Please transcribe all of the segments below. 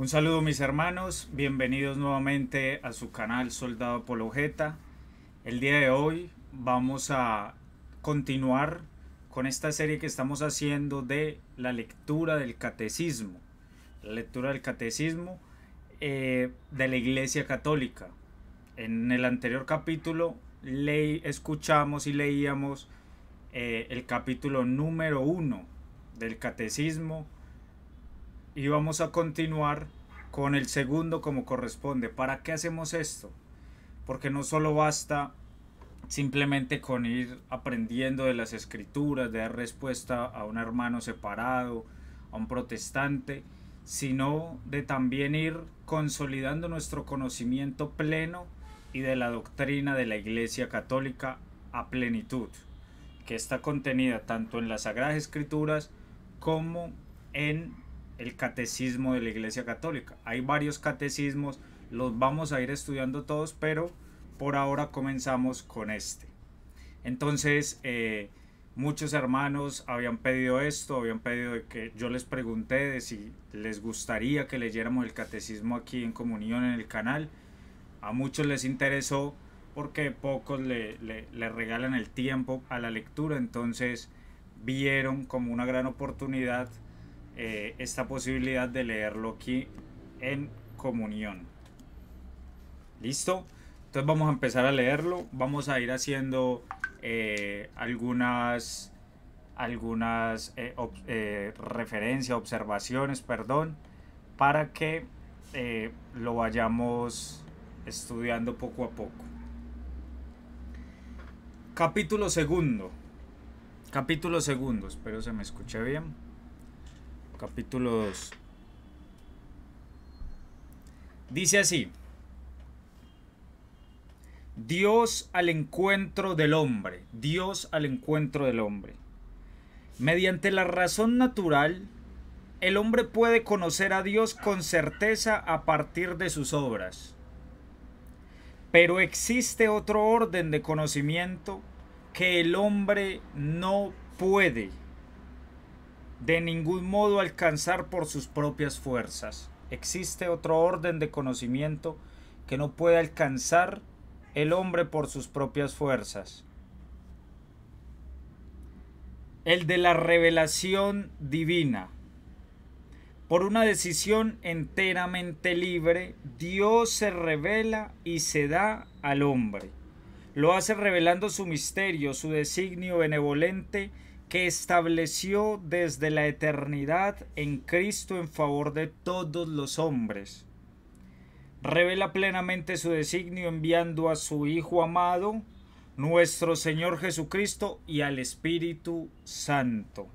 Un saludo mis hermanos, bienvenidos nuevamente a su canal Soldado Apologeta. El día de hoy vamos a continuar con esta serie que estamos haciendo de la lectura del catecismo. La lectura del catecismo eh, de la Iglesia Católica. En el anterior capítulo escuchamos y leíamos eh, el capítulo número uno del catecismo y vamos a continuar con el segundo como corresponde. ¿Para qué hacemos esto? Porque no solo basta simplemente con ir aprendiendo de las escrituras, de dar respuesta a un hermano separado, a un protestante, sino de también ir consolidando nuestro conocimiento pleno y de la doctrina de la Iglesia Católica a plenitud, que está contenida tanto en las Sagradas Escrituras como en el catecismo de la Iglesia Católica. Hay varios catecismos, los vamos a ir estudiando todos, pero por ahora comenzamos con este. Entonces, eh, muchos hermanos habían pedido esto, habían pedido que yo les pregunté de si les gustaría que leyéramos el catecismo aquí en comunión en el canal. A muchos les interesó porque pocos le regalan el tiempo a la lectura, entonces vieron como una gran oportunidad eh, esta posibilidad de leerlo aquí en comunión. ¿Listo? Entonces vamos a empezar a leerlo. Vamos a ir haciendo eh, algunas, algunas eh, referencias, observaciones, perdón, para que lo vayamos estudiando poco a poco. Capítulo segundo. Capítulo segundo, espero se me escuche bien capítulo 2. Dice así. Dios al encuentro del hombre, Dios al encuentro del hombre. Mediante la razón natural, el hombre puede conocer a Dios con certeza a partir de sus obras. Pero existe otro orden de conocimiento que el hombre no puede de ningún modo alcanzar por sus propias fuerzas. Existe otro orden de conocimiento que no puede alcanzar el hombre por sus propias fuerzas. El de la revelación divina. Por una decisión enteramente libre, Dios se revela y se da al hombre. Lo hace revelando su misterio, su designio benevolente, que estableció desde la eternidad en Cristo en favor de todos los hombres. Revela plenamente su designio enviando a su Hijo amado, nuestro Señor Jesucristo, y al Espíritu Santo.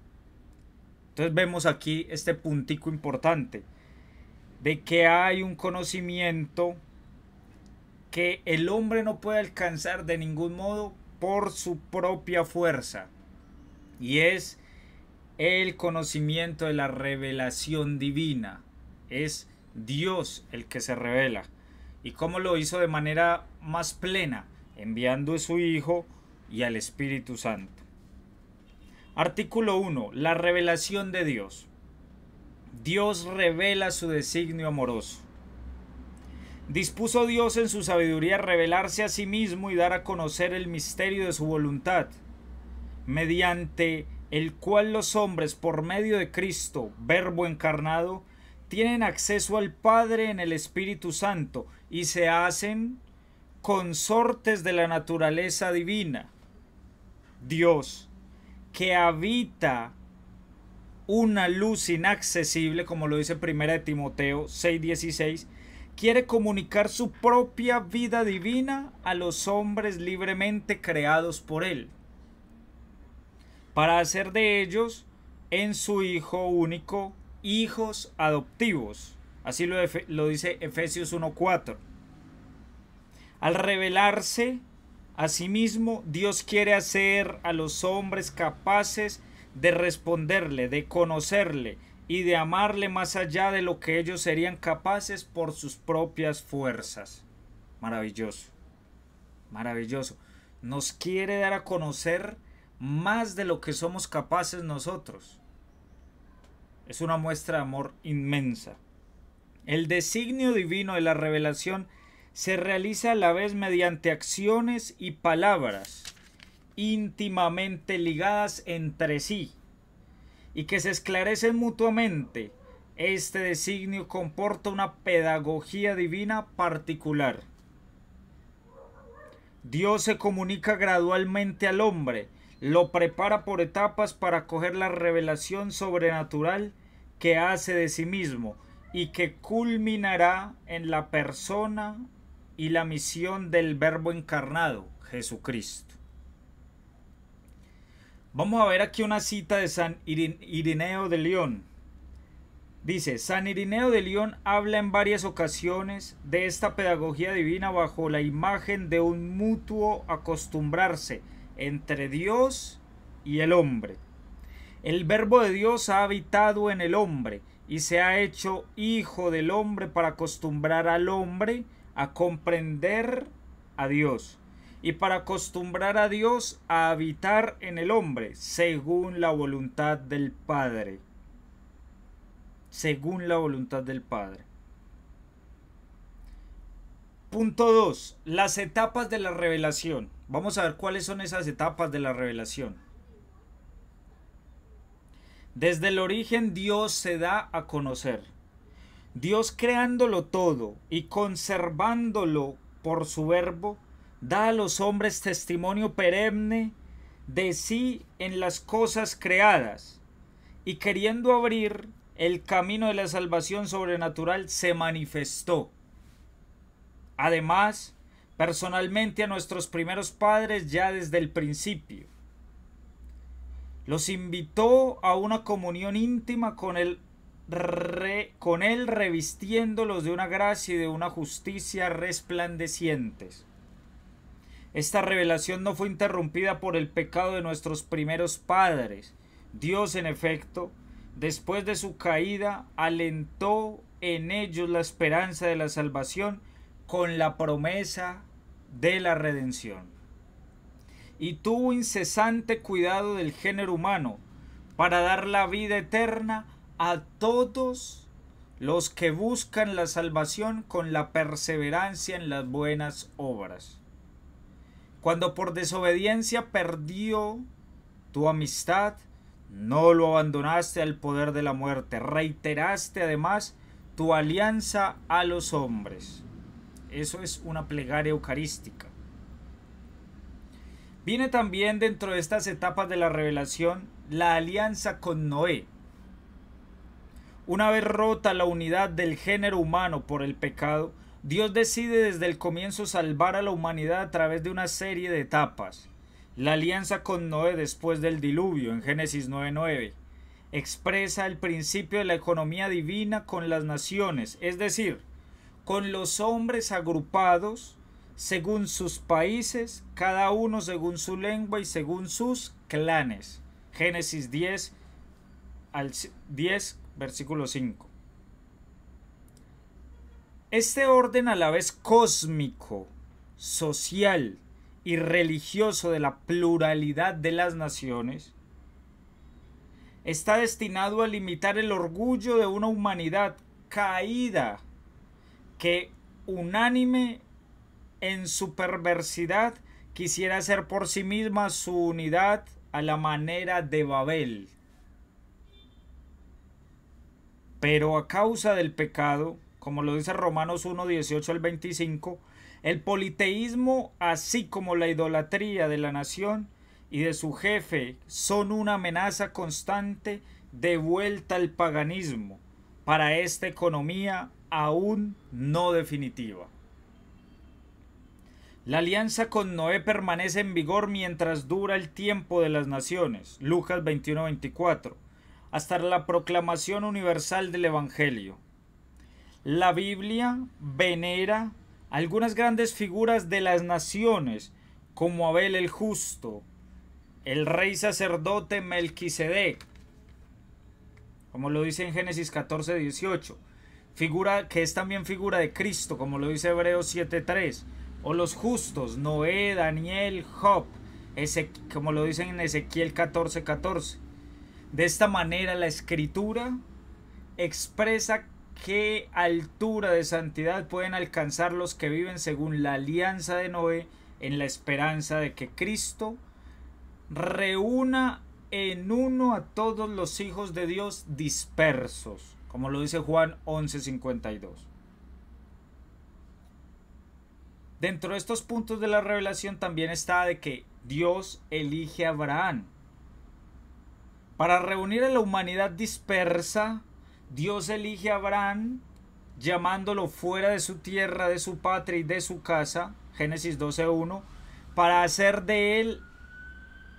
Entonces vemos aquí este puntico importante de que hay un conocimiento que el hombre no puede alcanzar de ningún modo por su propia fuerza y es el conocimiento de la revelación divina. Es Dios el que se revela. ¿Y cómo lo hizo de manera más plena? Enviando a su Hijo y al Espíritu Santo. Artículo 1. La revelación de Dios. Dios revela su designio amoroso. Dispuso Dios en su sabiduría revelarse a sí mismo y dar a conocer el misterio de su voluntad mediante el cual los hombres, por medio de Cristo, Verbo encarnado, tienen acceso al Padre en el Espíritu Santo y se hacen consortes de la naturaleza divina. Dios, que habita una luz inaccesible, como lo dice primera de Timoteo 6:16, quiere comunicar su propia vida divina a los hombres libremente creados por él para hacer de ellos en su Hijo único hijos adoptivos. Así lo, dice Efesios 1.4. Al revelarse a sí mismo, Dios quiere hacer a los hombres capaces de responderle, de conocerle y de amarle más allá de lo que ellos serían capaces por sus propias fuerzas. Maravilloso. Maravilloso. Nos quiere dar a conocer más de lo que somos capaces nosotros. Es una muestra de amor inmensa. El designio divino de la revelación se realiza a la vez mediante acciones y palabras íntimamente ligadas entre sí y que se esclarecen mutuamente. Este designio comporta una pedagogía divina particular. Dios se comunica gradualmente al hombre lo prepara por etapas para coger la revelación sobrenatural que hace de sí mismo y que culminará en la persona y la misión del Verbo encarnado, Jesucristo. Vamos a ver aquí una cita de San Irineo de León. Dice, San Irineo de León habla en varias ocasiones de esta pedagogía divina bajo la imagen de un mutuo acostumbrarse entre Dios y el hombre. El verbo de Dios ha habitado en el hombre y se ha hecho hijo del hombre para acostumbrar al hombre a comprender a Dios y para acostumbrar a Dios a habitar en el hombre según la voluntad del Padre. Según la voluntad del Padre. Punto 2. Las etapas de la revelación. Vamos a ver cuáles son esas etapas de la revelación. Desde el origen Dios se da a conocer. Dios creándolo todo y conservándolo por su verbo, da a los hombres testimonio perenne de sí en las cosas creadas y queriendo abrir el camino de la salvación sobrenatural se manifestó. Además, personalmente a nuestros primeros padres ya desde el principio. Los invitó a una comunión íntima con él, con él revistiéndolos de una gracia y de una justicia resplandecientes. Esta revelación no fue interrumpida por el pecado de nuestros primeros padres. Dios, en efecto, después de su caída, alentó en ellos la esperanza de la salvación con la promesa de la redención. Y tuvo incesante cuidado del género humano para dar la vida eterna a todos los que buscan la salvación con la perseverancia en las buenas obras. Cuando por desobediencia perdió tu amistad, no lo abandonaste al poder de la muerte, reiteraste además tu alianza a los hombres. Eso es una plegaria eucarística. Viene también dentro de estas etapas de la revelación la alianza con Noé. Una vez rota la unidad del género humano por el pecado, Dios decide desde el comienzo salvar a la humanidad a través de una serie de etapas. La alianza con Noé después del diluvio en Génesis 9.9 expresa el principio de la economía divina con las naciones, es decir, con los hombres agrupados según sus países, cada uno según su lengua y según sus clanes. Génesis 10, al 10 versículo 5. Este orden a la vez cósmico, social y religioso de la pluralidad de las naciones está destinado a limitar el orgullo de una humanidad caída que unánime en su perversidad quisiera hacer por sí misma su unidad a la manera de Babel. Pero a causa del pecado, como lo dice Romanos 1, 18 al 25, el politeísmo, así como la idolatría de la nación y de su jefe, son una amenaza constante de vuelta al paganismo para esta economía aún no definitiva. La alianza con Noé permanece en vigor mientras dura el tiempo de las naciones, Lucas 21-24, hasta la proclamación universal del Evangelio. La Biblia venera algunas grandes figuras de las naciones, como Abel el Justo, el rey sacerdote Melquisedec, como lo dice en Génesis 14, 18, figura que es también figura de Cristo, como lo dice Hebreos 7.3, o los justos, Noé, Daniel, Job, como lo dicen en Ezequiel 14.14. 14. De esta manera la escritura expresa qué altura de santidad pueden alcanzar los que viven según la alianza de Noé en la esperanza de que Cristo reúna en uno a todos los hijos de Dios dispersos como lo dice Juan 11:52. Dentro de estos puntos de la revelación también está de que Dios elige a Abraham. Para reunir a la humanidad dispersa, Dios elige a Abraham llamándolo fuera de su tierra, de su patria y de su casa, Génesis 12.1, para hacer de él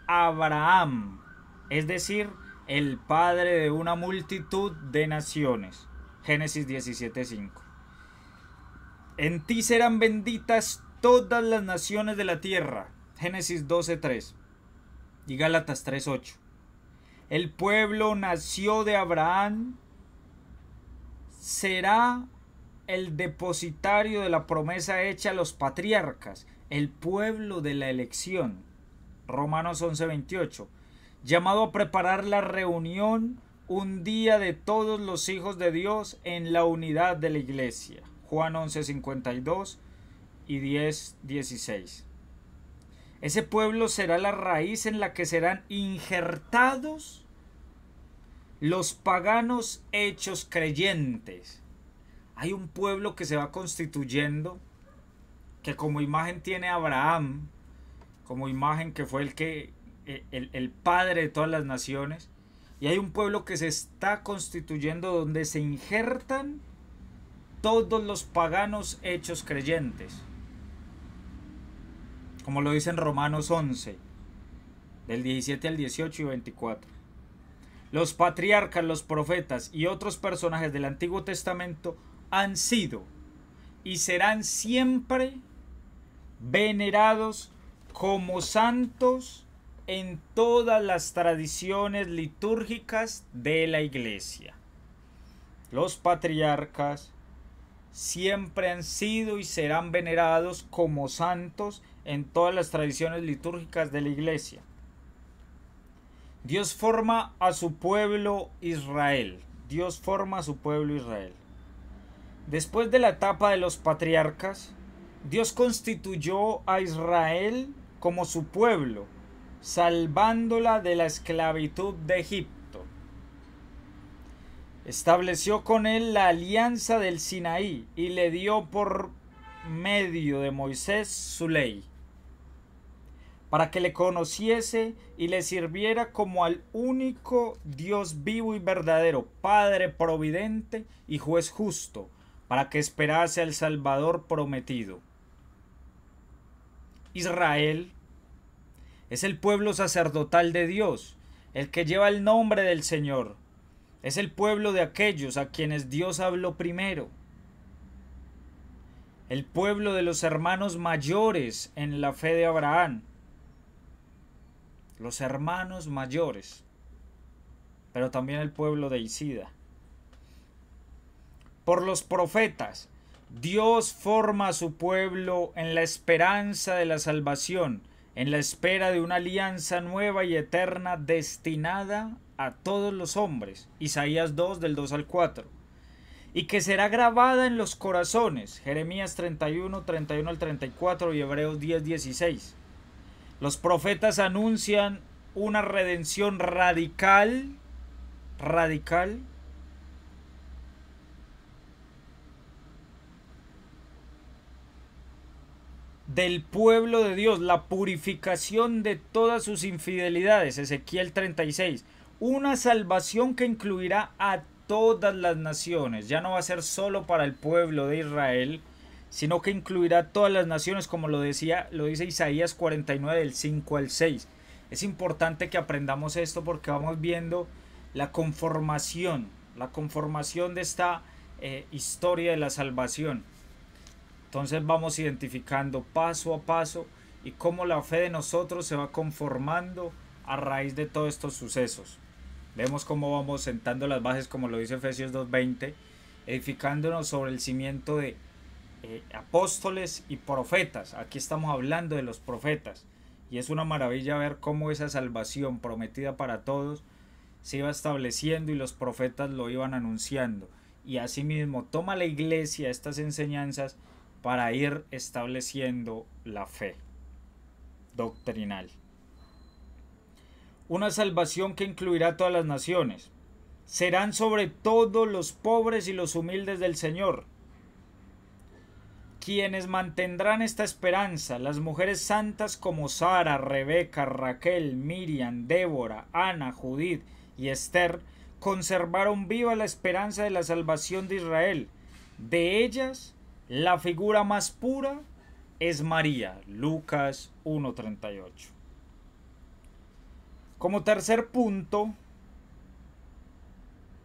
Abraham, es decir, el Padre de una multitud de naciones. Génesis 17:5. En ti serán benditas todas las naciones de la tierra. Génesis 12:3 y Gálatas 3:8. El pueblo nació de Abraham será el depositario de la promesa hecha a los patriarcas, el pueblo de la elección. Romanos 11:28 llamado a preparar la reunión un día de todos los hijos de Dios en la unidad de la iglesia. Juan 11:52 y 16 Ese pueblo será la raíz en la que serán injertados los paganos hechos creyentes. Hay un pueblo que se va constituyendo, que como imagen tiene Abraham, como imagen que fue el que eh, el, padre de todas las naciones. Y hay un pueblo que se está constituyendo donde se injertan todos los paganos hechos creyentes. Como lo dicen Romanos 11, del 17 al 18 y 24. Los patriarcas, los profetas y otros personajes del Antiguo Testamento han sido y serán siempre venerados como santos en todas las tradiciones litúrgicas de la iglesia. Los patriarcas siempre han sido y serán venerados como santos en todas las tradiciones litúrgicas de la iglesia. Dios forma a su pueblo Israel. Dios forma a su pueblo Israel. Después de la etapa de los patriarcas, Dios constituyó a Israel como su pueblo salvándola de la esclavitud de Egipto. Estableció con él la alianza del Sinaí y le dio por medio de Moisés su ley, para que le conociese y le sirviera como al único Dios vivo y verdadero, Padre providente y juez justo, para que esperase al Salvador prometido. Israel es el pueblo sacerdotal de Dios, el que lleva el nombre del Señor. Es el pueblo de aquellos a quienes Dios habló primero. El pueblo de los hermanos mayores en la fe de Abraham. Los hermanos mayores. Pero también el pueblo de Isida. Por los profetas. Dios forma a su pueblo en la esperanza de la salvación en la espera de una alianza nueva y eterna destinada a todos los hombres. Isaías 2 del 2 al 4. Y que será grabada en los corazones. Jeremías 31, 31 al 34 y Hebreos 10, 16. Los profetas anuncian una redención radical, radical, del pueblo de Dios, la purificación de todas sus infidelidades, Ezequiel 36, una salvación que incluirá a todas las naciones, ya no va a ser solo para el pueblo de Israel, sino que incluirá a todas las naciones, como lo decía, lo dice Isaías 49 del 5 al 6. Es importante que aprendamos esto porque vamos viendo la conformación, la conformación de esta eh, historia de la salvación. Entonces vamos identificando paso a paso y cómo la fe de nosotros se va conformando a raíz de todos estos sucesos. Vemos cómo vamos sentando las bases, como lo dice Efesios 2.20, edificándonos sobre el cimiento de eh, apóstoles y profetas. Aquí estamos hablando de los profetas. Y es una maravilla ver cómo esa salvación prometida para todos se iba estableciendo y los profetas lo iban anunciando. Y asimismo toma la iglesia estas enseñanzas para ir estableciendo la fe doctrinal. Una salvación que incluirá a todas las naciones. Serán sobre todo los pobres y los humildes del Señor. Quienes mantendrán esta esperanza, las mujeres santas como Sara, Rebeca, Raquel, Miriam, Débora, Ana, Judith y Esther, conservaron viva la esperanza de la salvación de Israel. De ellas la figura más pura es María, Lucas 1.38. Como tercer punto,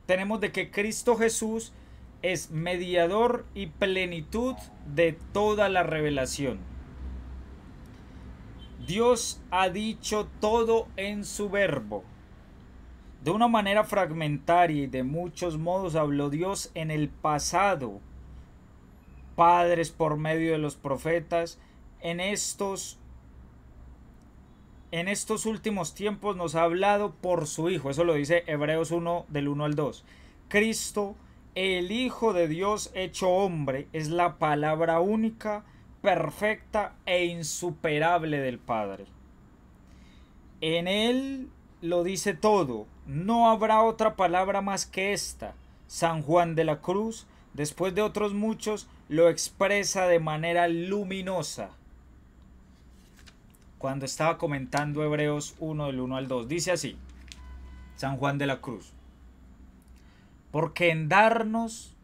tenemos de que Cristo Jesús es mediador y plenitud de toda la revelación. Dios ha dicho todo en su verbo. De una manera fragmentaria y de muchos modos habló Dios en el pasado padres por medio de los profetas, en estos en estos últimos tiempos nos ha hablado por su Hijo. Eso lo dice Hebreos 1 del 1 al 2. Cristo, el Hijo de Dios hecho hombre, es la palabra única, perfecta e insuperable del Padre. En Él lo dice todo. No habrá otra palabra más que esta. San Juan de la Cruz, después de otros muchos, lo expresa de manera luminosa cuando estaba comentando Hebreos 1 del 1 al 2. Dice así, San Juan de la Cruz, porque en darnos,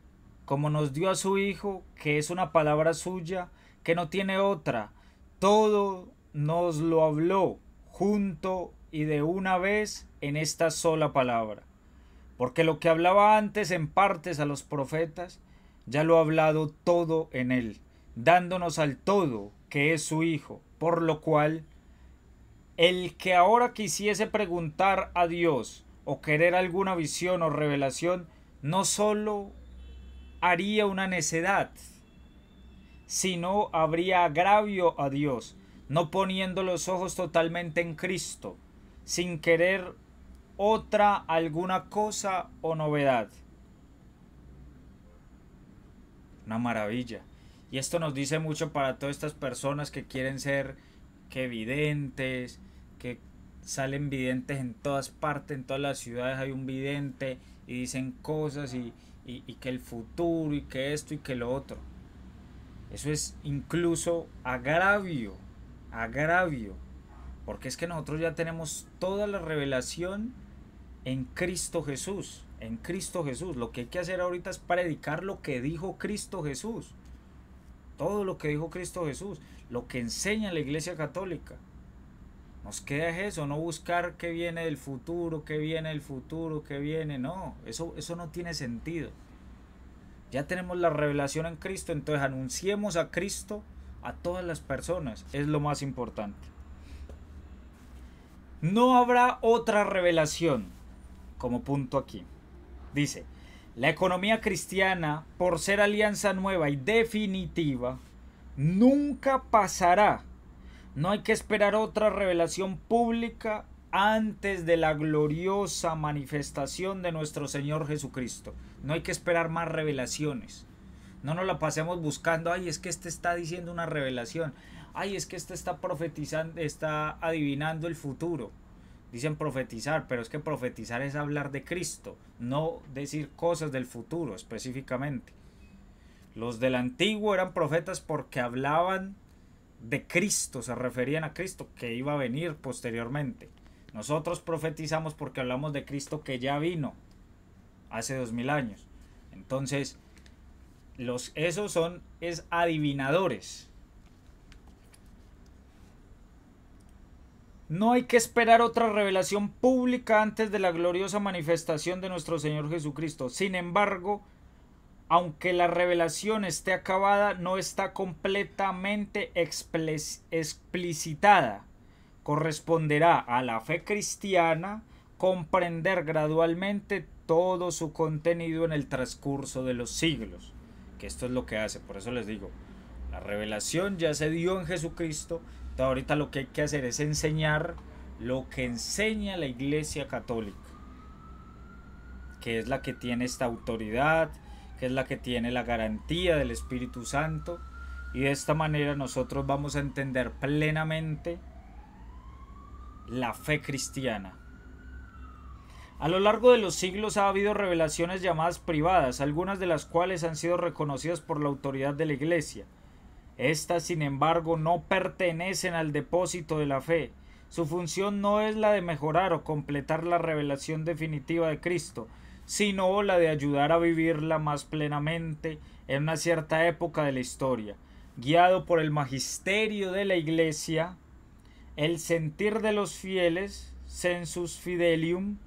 como nos dio a su Hijo, que es una palabra suya, que no tiene otra, todo nos lo habló junto y de una vez en esta sola palabra. Porque lo que hablaba antes en partes a los profetas, ya lo ha hablado todo en Él, dándonos al todo que es su Hijo, por lo cual el que ahora quisiese preguntar a Dios o querer alguna visión o revelación, no sólo haría una necedad, sino habría agravio a Dios, no poniendo los ojos totalmente en Cristo, sin querer otra alguna cosa o novedad una maravilla. Y esto nos dice mucho para todas estas personas que quieren ser que videntes, que salen videntes en todas partes, en todas las ciudades hay un vidente y dicen cosas y, que el futuro y que esto y que lo otro. Eso es incluso agravio, agravio, porque es que nosotros ya tenemos toda la revelación en Cristo Jesús en Cristo Jesús. Lo que hay que hacer ahorita es predicar lo que dijo Cristo Jesús. Todo lo que dijo Cristo Jesús, lo que enseña la Iglesia Católica. Nos queda eso, no buscar qué viene del futuro, qué viene del futuro, qué viene, no, eso, eso no tiene sentido. Ya tenemos la revelación en Cristo, entonces anunciemos a Cristo a todas las personas, es lo más importante. No habrá otra revelación como punto aquí. Dice, la economía cristiana, por ser alianza nueva y definitiva, nunca pasará. No hay que esperar otra revelación pública antes de la gloriosa manifestación de nuestro Señor Jesucristo. No hay que esperar más revelaciones. No nos la pasemos buscando, ay, es que este está diciendo una revelación. Ay, es que este está profetizando, está adivinando el futuro. Dicen profetizar, pero es que profetizar es hablar de Cristo, no decir cosas del futuro específicamente. Los del antiguo eran profetas porque hablaban de Cristo, se referían a Cristo que iba a venir posteriormente. Nosotros profetizamos porque hablamos de Cristo que ya vino hace dos mil años. Entonces, los, esos son es adivinadores. No hay que esperar otra revelación pública antes de la gloriosa manifestación de nuestro Señor Jesucristo. Sin embargo, aunque la revelación esté acabada, no está completamente explicitada. Corresponderá a la fe cristiana comprender gradualmente todo su contenido en el transcurso de los siglos. Que esto es lo que hace, por eso les digo, la revelación ya se dio en Jesucristo entonces ahorita lo que hay que hacer es enseñar lo que enseña la Iglesia Católica, que es la que tiene esta autoridad, que es la que tiene la garantía del Espíritu Santo, y de esta manera nosotros vamos a entender plenamente la fe cristiana. A lo largo de los siglos ha habido revelaciones llamadas privadas, algunas de las cuales han sido reconocidas por la autoridad de la Iglesia. Estas, sin embargo, no pertenecen al depósito de la fe. Su función no es la de mejorar o completar la revelación definitiva de Cristo, sino la de ayudar a vivirla más plenamente en una cierta época de la historia. Guiado por el magisterio de la Iglesia, el sentir de los fieles, sensus fidelium,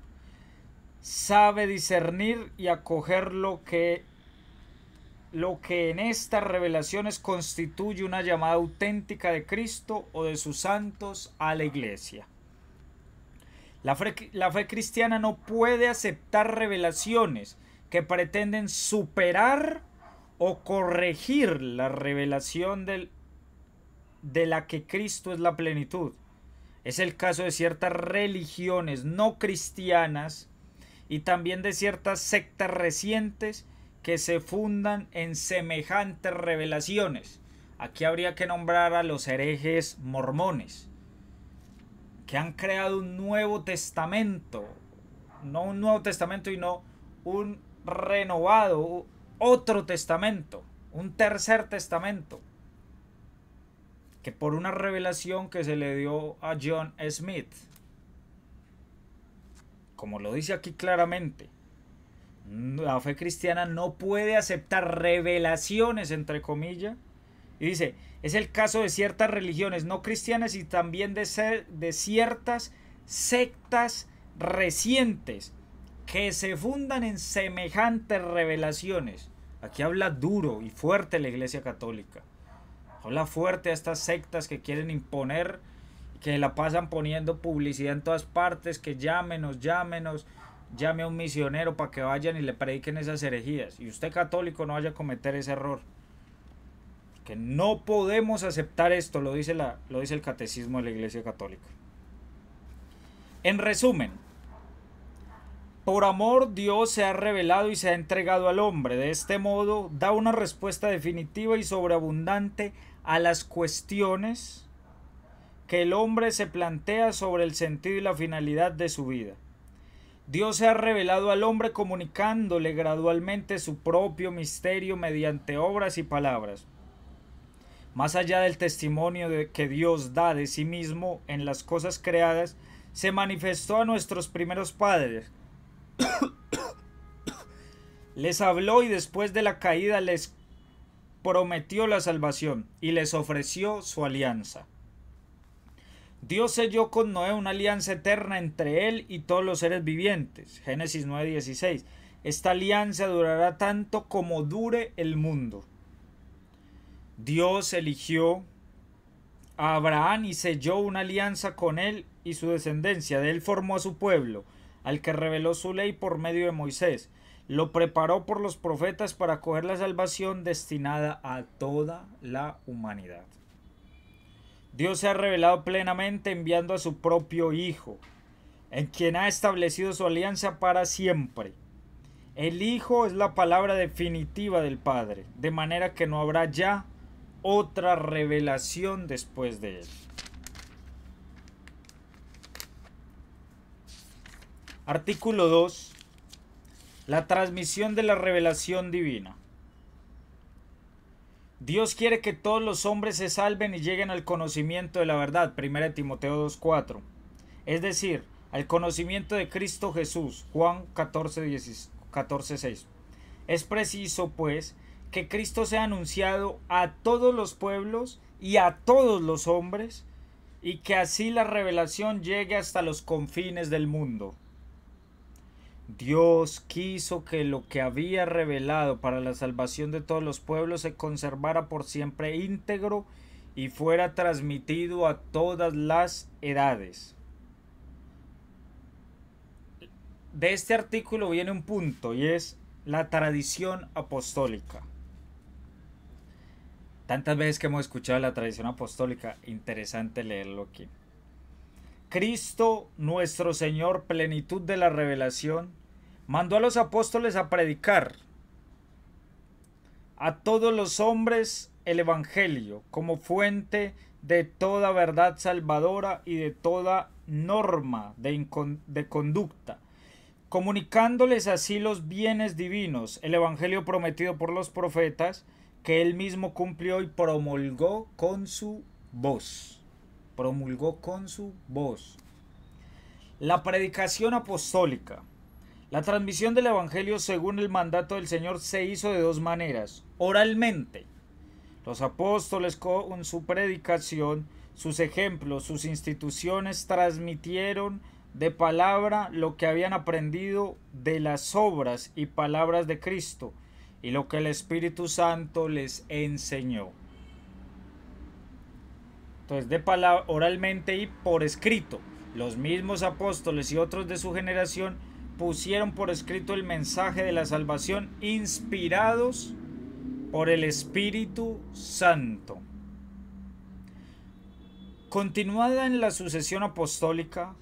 sabe discernir y acoger lo que lo que en estas revelaciones constituye una llamada auténtica de Cristo o de sus santos a la iglesia. La fe, cristiana no puede aceptar revelaciones que pretenden superar o corregir la revelación de la que Cristo es la plenitud. Es el caso de ciertas religiones no cristianas y también de ciertas sectas recientes que se fundan en semejantes revelaciones. Aquí habría que nombrar a los herejes mormones, que han creado un nuevo testamento, no un nuevo testamento, sino un renovado, otro testamento, un tercer testamento, que por una revelación que se le dio a John Smith, como lo dice aquí claramente, la fe cristiana no puede aceptar revelaciones, entre comillas. Y dice, es el caso de ciertas religiones no cristianas y también de, ser, de ciertas sectas recientes que se fundan en semejantes revelaciones. Aquí habla duro y fuerte la Iglesia Católica. Habla fuerte a estas sectas que quieren imponer, que la pasan poniendo publicidad en todas partes, que llámenos, llámenos llame a un misionero para que vayan y le prediquen esas herejías. Y usted católico no vaya a cometer ese error. Que no podemos aceptar esto, lo dice, lo dice el catecismo de la Iglesia Católica. En resumen, por amor Dios se ha revelado y se ha entregado al hombre. De este modo da una respuesta definitiva y sobreabundante a las cuestiones que el hombre se plantea sobre el sentido y la finalidad de su vida. Dios se ha revelado al hombre comunicándole gradualmente su propio misterio mediante obras y palabras. Más allá del testimonio de que Dios da de sí mismo en las cosas creadas, se manifestó a nuestros primeros padres. les habló y después de la caída les prometió la salvación y les ofreció su alianza. Dios selló con Noé una alianza eterna entre él y todos los seres vivientes. Génesis 9:16. Esta alianza durará tanto como dure el mundo. Dios eligió a Abraham y selló una alianza con él y su descendencia. De él formó a su pueblo, al que reveló su ley por medio de Moisés. Lo preparó por los profetas para coger la salvación destinada a toda la humanidad. Dios se ha revelado plenamente enviando a su propio Hijo, en quien ha establecido su alianza para siempre. El Hijo es la palabra definitiva del Padre, de manera que no habrá ya otra revelación después de él. Artículo 2. La transmisión de la revelación divina. Dios quiere que todos los hombres se salven y lleguen al conocimiento de la verdad. 1 Timoteo 2.4. Es decir, al conocimiento de Cristo Jesús. Juan 14.6. 14, es preciso, pues, que Cristo sea anunciado a todos los pueblos y a todos los hombres, y que así la revelación llegue hasta los confines del mundo. Dios quiso que lo que había revelado para la salvación de todos los pueblos se conservara por siempre íntegro y fuera transmitido a todas las edades. De este artículo viene un punto y es la tradición apostólica. Tantas veces que hemos escuchado la tradición apostólica, interesante leerlo aquí. Cristo nuestro Señor, plenitud de la revelación, mandó a los apóstoles a predicar a todos los hombres el Evangelio como fuente de toda verdad salvadora y de toda norma de, conducta, comunicándoles así los bienes divinos, el Evangelio prometido por los profetas, que él mismo cumplió y promulgó con su voz. Promulgó con su voz. La predicación apostólica la transmisión del Evangelio según el mandato del Señor se hizo de dos maneras, oralmente. Los apóstoles con su predicación, sus ejemplos, sus instituciones transmitieron de palabra lo que habían aprendido de las obras y palabras de Cristo y lo que el Espíritu Santo les enseñó. Entonces, de palabra, oralmente y por escrito, los mismos apóstoles y otros de su generación pusieron por escrito el mensaje de la salvación inspirados por el Espíritu Santo. Continuada en la sucesión apostólica,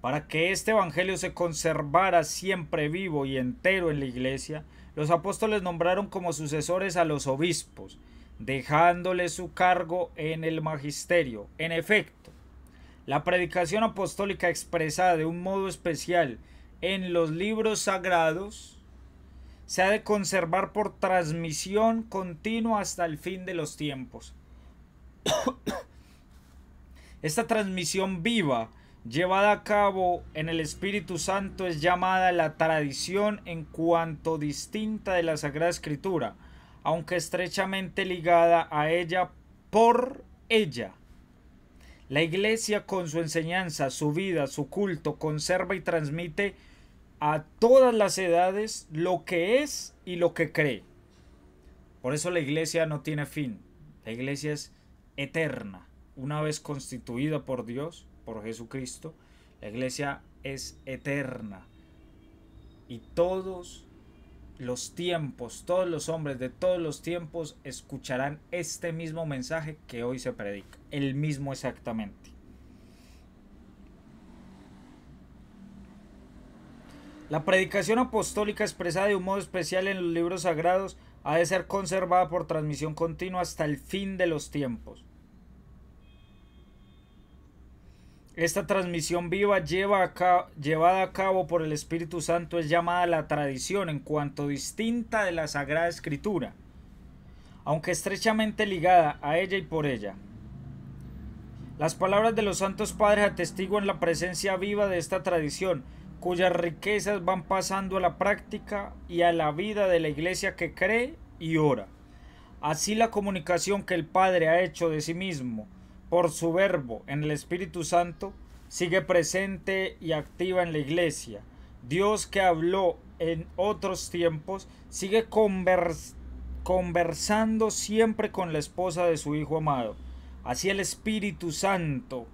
para que este Evangelio se conservara siempre vivo y entero en la Iglesia, los apóstoles nombraron como sucesores a los obispos, dejándoles su cargo en el magisterio. En efecto, la predicación apostólica expresada de un modo especial en los libros sagrados se ha de conservar por transmisión continua hasta el fin de los tiempos. Esta transmisión viva llevada a cabo en el Espíritu Santo es llamada la tradición en cuanto distinta de la Sagrada Escritura, aunque estrechamente ligada a ella por ella la iglesia con su enseñanza, su vida, su culto, conserva y transmite a todas las edades lo que es y lo que cree. Por eso la iglesia no tiene fin. La iglesia es eterna. Una vez constituida por Dios, por Jesucristo, la iglesia es eterna. Y todos los tiempos, todos los hombres de todos los tiempos escucharán este mismo mensaje que hoy se predica, el mismo exactamente. La predicación apostólica expresada de un modo especial en los libros sagrados ha de ser conservada por transmisión continua hasta el fin de los tiempos. Esta transmisión viva llevada a cabo por el Espíritu Santo es llamada la tradición en cuanto distinta de la Sagrada Escritura, aunque estrechamente ligada a ella y por ella. Las palabras de los santos padres atestiguan la presencia viva de esta tradición, cuyas riquezas van pasando a la práctica y a la vida de la iglesia que cree y ora. Así la comunicación que el Padre ha hecho de sí mismo por su verbo en el Espíritu Santo, sigue presente y activa en la iglesia. Dios que habló en otros tiempos, sigue conversando siempre con la esposa de su Hijo amado. Así el Espíritu Santo,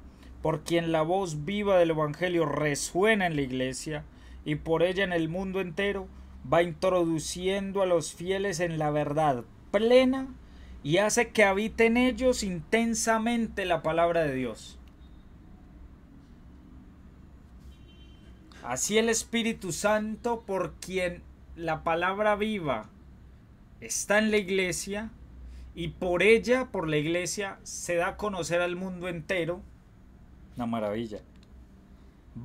por quien la voz viva del Evangelio resuena en la iglesia y por ella en el mundo entero, va introduciendo a los fieles en la verdad plena y hace que habite en ellos intensamente la palabra de Dios. Así el Espíritu Santo, por quien la palabra viva está en la iglesia y por ella, por la iglesia, se da a conocer al mundo entero. Una maravilla.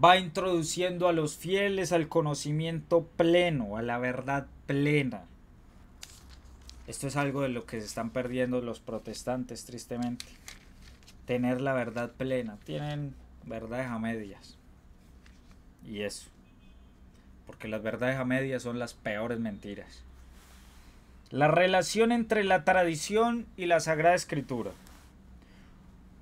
Va introduciendo a los fieles al conocimiento pleno, a la verdad plena. Esto es algo de lo que se están perdiendo los protestantes, tristemente. Tener la verdad plena. Tienen verdades a medias. Y eso. Porque las verdades a medias son las peores mentiras. La relación entre la tradición y la Sagrada Escritura.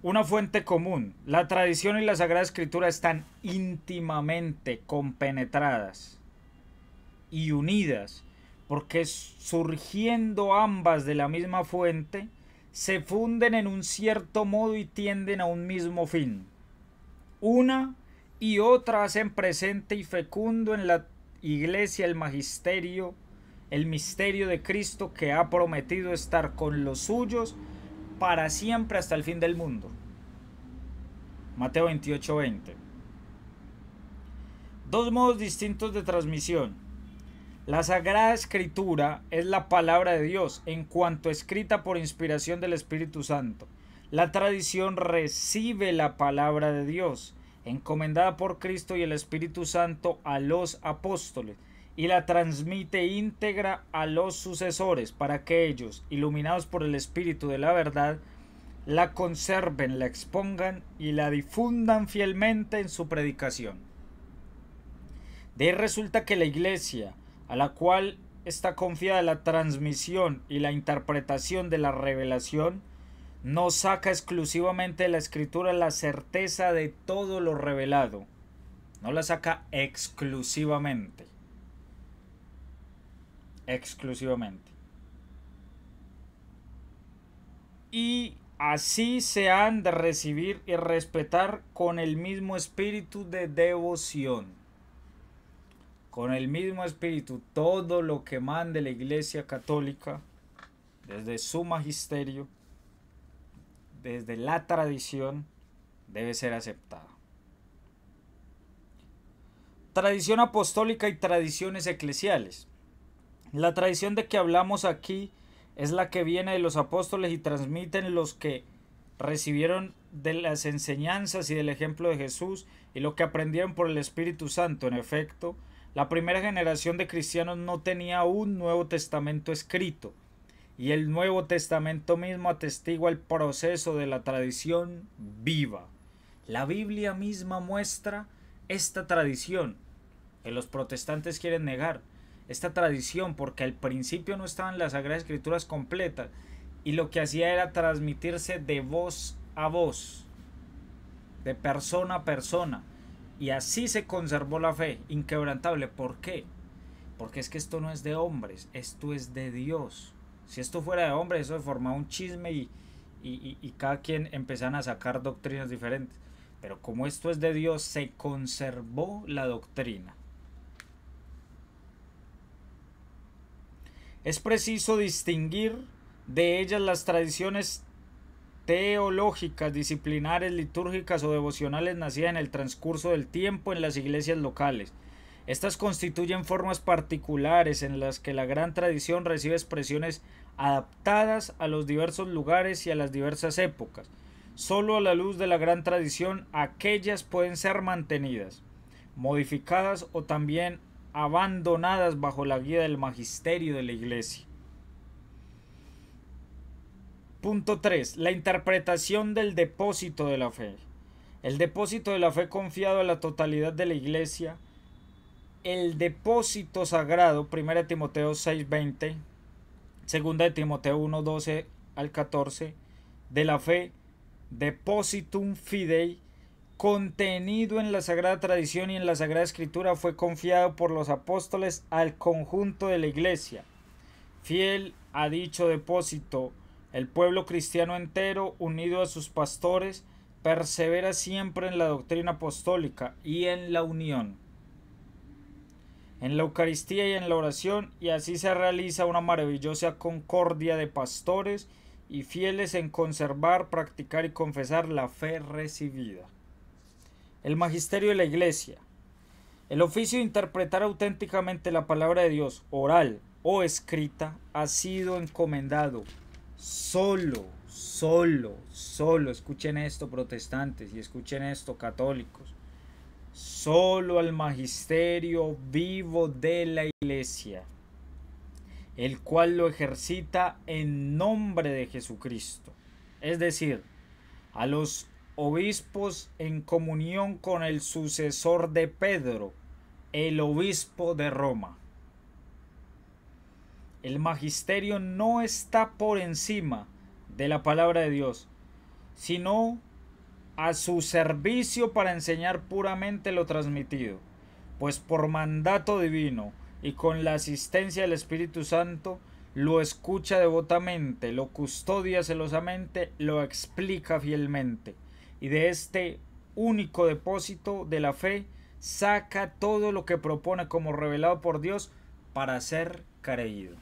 Una fuente común. La tradición y la Sagrada Escritura están íntimamente compenetradas y unidas porque surgiendo ambas de la misma fuente, se funden en un cierto modo y tienden a un mismo fin. Una y otra hacen presente y fecundo en la iglesia el magisterio, el misterio de Cristo que ha prometido estar con los suyos para siempre hasta el fin del mundo. Mateo 28:20. Dos modos distintos de transmisión la Sagrada Escritura es la palabra de Dios en cuanto escrita por inspiración del Espíritu Santo. La tradición recibe la palabra de Dios, encomendada por Cristo y el Espíritu Santo a los apóstoles, y la transmite íntegra a los sucesores para que ellos, iluminados por el Espíritu de la verdad, la conserven, la expongan y la difundan fielmente en su predicación. De ahí resulta que la Iglesia, a la cual está confiada la transmisión y la interpretación de la revelación, no saca exclusivamente de la escritura la certeza de todo lo revelado. No la saca exclusivamente. Exclusivamente. Y así se han de recibir y respetar con el mismo espíritu de devoción con el mismo espíritu todo lo que mande la Iglesia Católica desde su magisterio, desde la tradición, debe ser aceptado. Tradición apostólica y tradiciones eclesiales. La tradición de que hablamos aquí es la que viene de los apóstoles y transmiten los que recibieron de las enseñanzas y del ejemplo de Jesús y lo que aprendieron por el Espíritu Santo. En efecto, la primera generación de cristianos no tenía un Nuevo Testamento escrito, y el Nuevo Testamento mismo atestigua el proceso de la tradición viva. La Biblia misma muestra esta tradición que los protestantes quieren negar, esta tradición porque al principio no estaban las Sagradas Escrituras completas y lo que hacía era transmitirse de voz a voz, de persona a persona y así se conservó la fe, inquebrantable. ¿Por qué? Porque es que esto no es de hombres, esto es de Dios. Si esto fuera de hombres, eso formaba un chisme y, cada quien empezaban a sacar doctrinas diferentes. Pero como esto es de Dios, se conservó la doctrina. Es preciso distinguir de ellas las tradiciones teológicas, disciplinares, litúrgicas o devocionales nacidas en el transcurso del tiempo en las iglesias locales. Estas constituyen formas particulares en las que la gran tradición recibe expresiones adaptadas a los diversos lugares y a las diversas épocas. Solo a la luz de la gran tradición aquellas pueden ser mantenidas, modificadas o también abandonadas bajo la guía del magisterio de la Iglesia. Punto 3. La interpretación del depósito de la fe. El depósito de la fe confiado a la totalidad de la iglesia. El depósito sagrado, 1 Timoteo 6:20, 2 Timoteo 1:12 al 14, de la fe, depositum fidei, contenido en la Sagrada Tradición y en la Sagrada Escritura, fue confiado por los apóstoles al conjunto de la iglesia. Fiel a dicho depósito, el pueblo cristiano entero, unido a sus pastores, persevera siempre en la doctrina apostólica y en la unión, en la Eucaristía y en la oración, y así se realiza una maravillosa concordia de pastores y fieles en conservar, practicar y confesar la fe recibida. El magisterio de la Iglesia. El oficio de interpretar auténticamente la palabra de Dios, oral o escrita, ha sido encomendado solo, solo, solo, escuchen esto protestantes y escuchen esto católicos, solo al magisterio vivo de la iglesia, el cual lo ejercita en nombre de Jesucristo, es decir, a los obispos en comunión con el sucesor de Pedro, el obispo de Roma. El magisterio no está por encima de la palabra de Dios, sino a su servicio para enseñar puramente lo transmitido, pues por mandato divino y con la asistencia del Espíritu Santo, lo escucha devotamente, lo custodia celosamente, lo explica fielmente, y de este único depósito de la fe saca todo lo que propone como revelado por Dios para ser creído.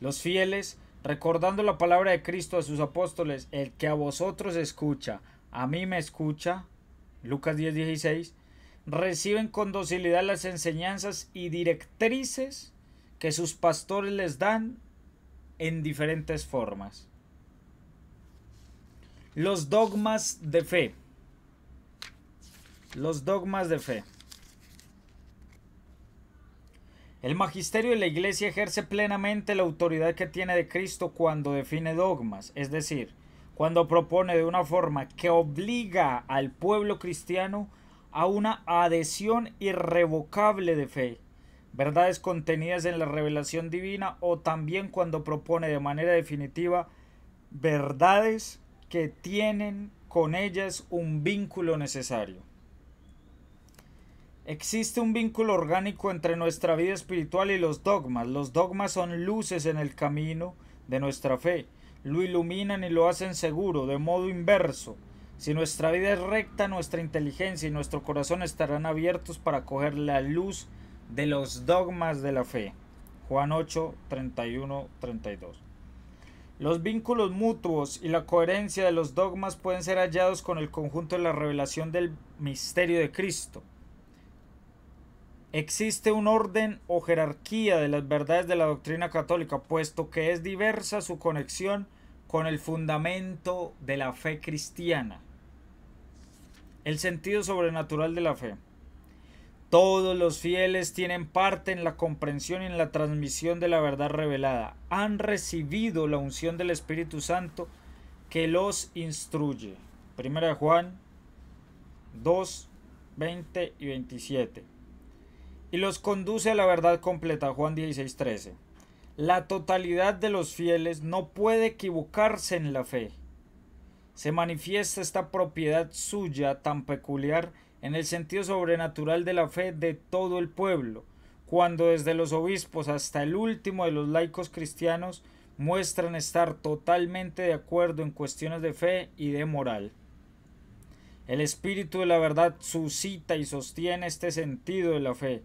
Los fieles, recordando la palabra de Cristo a sus apóstoles, el que a vosotros escucha, a mí me escucha, Lucas 10, 16, reciben con docilidad las enseñanzas y directrices que sus pastores les dan en diferentes formas. Los dogmas de fe. Los dogmas de fe. El magisterio de la Iglesia ejerce plenamente la autoridad que tiene de Cristo cuando define dogmas, es decir, cuando propone de una forma que obliga al pueblo cristiano a una adhesión irrevocable de fe, verdades contenidas en la revelación divina o también cuando propone de manera definitiva verdades que tienen con ellas un vínculo necesario. Existe un vínculo orgánico entre nuestra vida espiritual y los dogmas. Los dogmas son luces en el camino de nuestra fe. Lo iluminan y lo hacen seguro, de modo inverso. Si nuestra vida es recta, nuestra inteligencia y nuestro corazón estarán abiertos para coger la luz de los dogmas de la fe. Juan 8, 31, 32. Los vínculos mutuos y la coherencia de los dogmas pueden ser hallados con el conjunto de la revelación del misterio de Cristo. Existe un orden o jerarquía de las verdades de la doctrina católica, puesto que es diversa su conexión con el fundamento de la fe cristiana. El sentido sobrenatural de la fe. Todos los fieles tienen parte en la comprensión y en la transmisión de la verdad revelada. Han recibido la unción del Espíritu Santo que los instruye. Primera Juan 2, 20 y 27 y los conduce a la verdad completa. Juan 16:13. La totalidad de los fieles no puede equivocarse en la fe. Se manifiesta esta propiedad suya tan peculiar en el sentido sobrenatural de la fe de todo el pueblo, cuando desde los obispos hasta el último de los laicos cristianos muestran estar totalmente de acuerdo en cuestiones de fe y de moral. El espíritu de la verdad suscita y sostiene este sentido de la fe,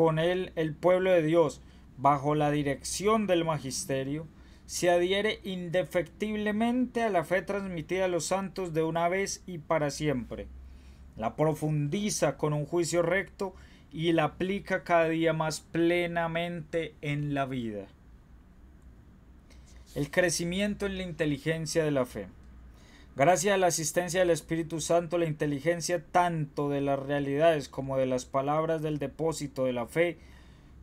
con él el pueblo de Dios, bajo la dirección del magisterio, se adhiere indefectiblemente a la fe transmitida a los santos de una vez y para siempre. La profundiza con un juicio recto y la aplica cada día más plenamente en la vida. El crecimiento en la inteligencia de la fe. Gracias a la asistencia del Espíritu Santo, la inteligencia tanto de las realidades como de las palabras del depósito de la fe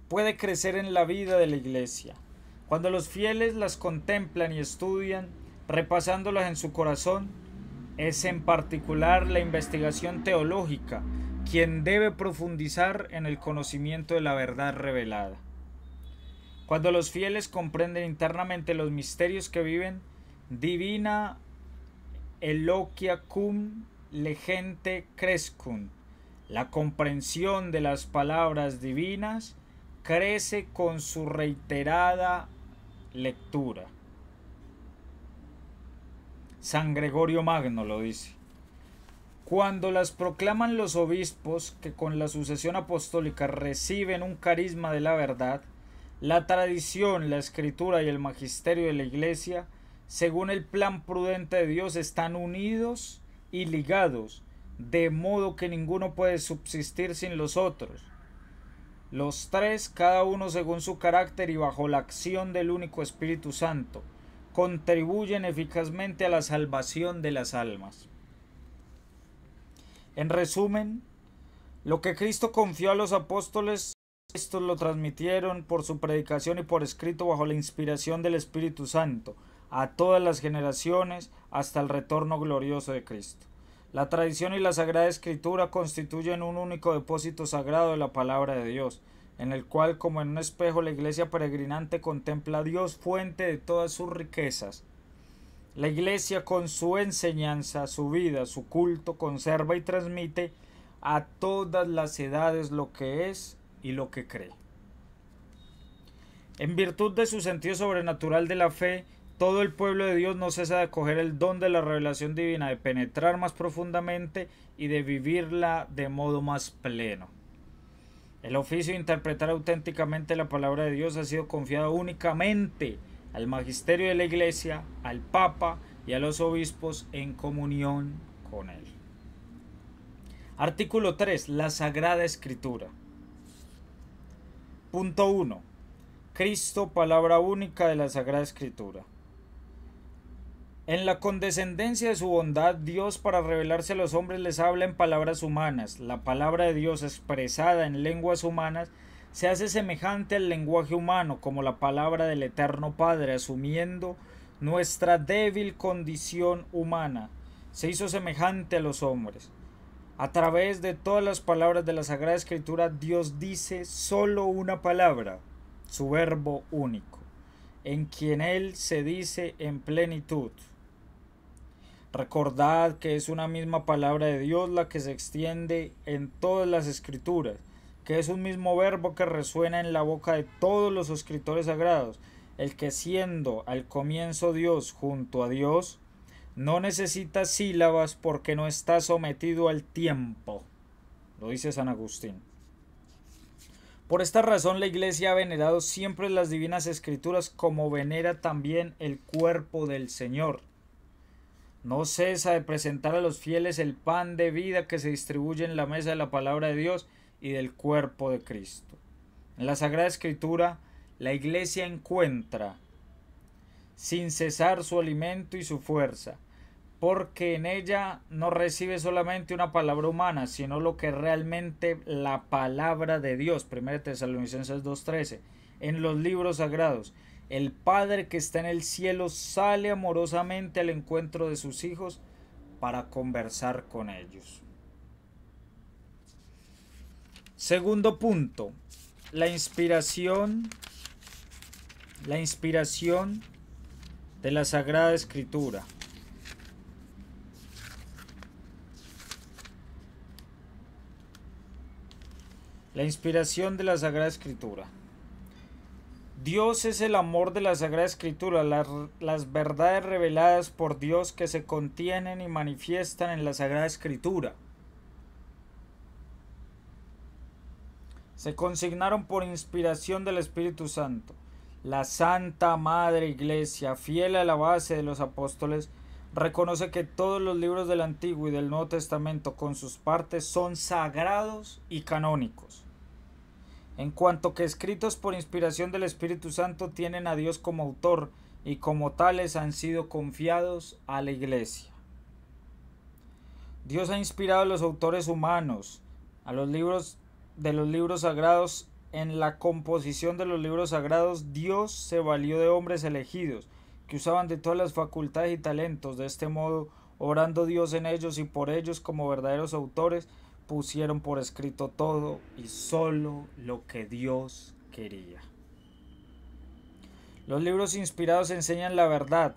puede crecer en la vida de la iglesia. Cuando los fieles las contemplan y estudian, repasándolas en su corazón, es en particular la investigación teológica quien debe profundizar en el conocimiento de la verdad revelada. Cuando los fieles comprenden internamente los misterios que viven, divina eloquia cum legente crescun. La comprensión de las palabras divinas crece con su reiterada lectura. San Gregorio Magno lo dice. Cuando las proclaman los obispos que con la sucesión apostólica reciben un carisma de la verdad, la tradición, la escritura y el magisterio de la iglesia según el plan prudente de Dios, están unidos y ligados, de modo que ninguno puede subsistir sin los otros. Los tres, cada uno según su carácter y bajo la acción del único Espíritu Santo, contribuyen eficazmente a la salvación de las almas. En resumen, lo que Cristo confió a los apóstoles, estos lo transmitieron por su predicación y por escrito bajo la inspiración del Espíritu Santo, a todas las generaciones hasta el retorno glorioso de Cristo. La tradición y la Sagrada Escritura constituyen un único depósito sagrado de la palabra de Dios, en el cual como en un espejo la iglesia peregrinante contempla a Dios fuente de todas sus riquezas. La iglesia con su enseñanza, su vida, su culto, conserva y transmite a todas las edades lo que es y lo que cree. En virtud de su sentido sobrenatural de la fe, todo el pueblo de Dios no cesa de acoger el don de la revelación divina, de penetrar más profundamente y de vivirla de modo más pleno. El oficio de interpretar auténticamente la palabra de Dios ha sido confiado únicamente al magisterio de la Iglesia, al Papa y a los obispos en comunión con él. Artículo 3. La Sagrada Escritura. Punto 1. Cristo, palabra única de la Sagrada Escritura. En la condescendencia de su bondad, Dios para revelarse a los hombres les habla en palabras humanas. La palabra de Dios expresada en lenguas humanas se hace semejante al lenguaje humano, como la palabra del Eterno Padre, asumiendo nuestra débil condición humana. Se hizo semejante a los hombres. A través de todas las palabras de la Sagrada Escritura, Dios dice solo una palabra, su verbo único, en quien Él se dice en plenitud. Recordad que es una misma palabra de Dios la que se extiende en todas las escrituras, que es un mismo verbo que resuena en la boca de todos los escritores sagrados, el que siendo al comienzo Dios junto a Dios, no necesita sílabas porque no está sometido al tiempo. Lo dice San Agustín. Por esta razón la Iglesia ha venerado siempre las divinas escrituras como venera también el cuerpo del Señor no cesa de presentar a los fieles el pan de vida que se distribuye en la mesa de la palabra de Dios y del cuerpo de Cristo. En la Sagrada Escritura, la Iglesia encuentra sin cesar su alimento y su fuerza, porque en ella no recibe solamente una palabra humana, sino lo que realmente la palabra de Dios, 1 Tesalonicenses 2.13, en los libros sagrados, el Padre que está en el cielo sale amorosamente al encuentro de sus hijos para conversar con ellos. Segundo punto, la inspiración, la inspiración de la Sagrada Escritura. La inspiración de la Sagrada Escritura. Dios es el amor de la Sagrada Escritura, las, verdades reveladas por Dios que se contienen y manifiestan en la Sagrada Escritura. Se consignaron por inspiración del Espíritu Santo. La Santa Madre Iglesia, fiel a la base de los apóstoles, reconoce que todos los libros del Antiguo y del Nuevo Testamento con sus partes son sagrados y canónicos en cuanto que escritos por inspiración del Espíritu Santo tienen a Dios como autor y como tales han sido confiados a la Iglesia. Dios ha inspirado a los autores humanos, a los libros de los libros sagrados. En la composición de los libros sagrados, Dios se valió de hombres elegidos, que usaban de todas las facultades y talentos. De este modo, orando Dios en ellos y por ellos como verdaderos autores, pusieron por escrito todo y solo lo que Dios quería. Los libros inspirados enseñan la verdad,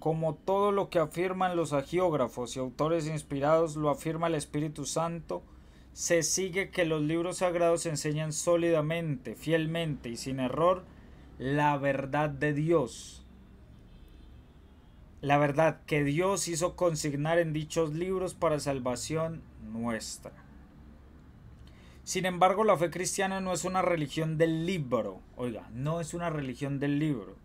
como todo lo que afirman los agiógrafos y autores inspirados lo afirma el Espíritu Santo, se sigue que los libros sagrados enseñan sólidamente, fielmente y sin error la verdad de Dios. La verdad que Dios hizo consignar en dichos libros para salvación nuestra. Sin embargo, la fe cristiana no es una religión del libro. Oiga, no es una religión del libro.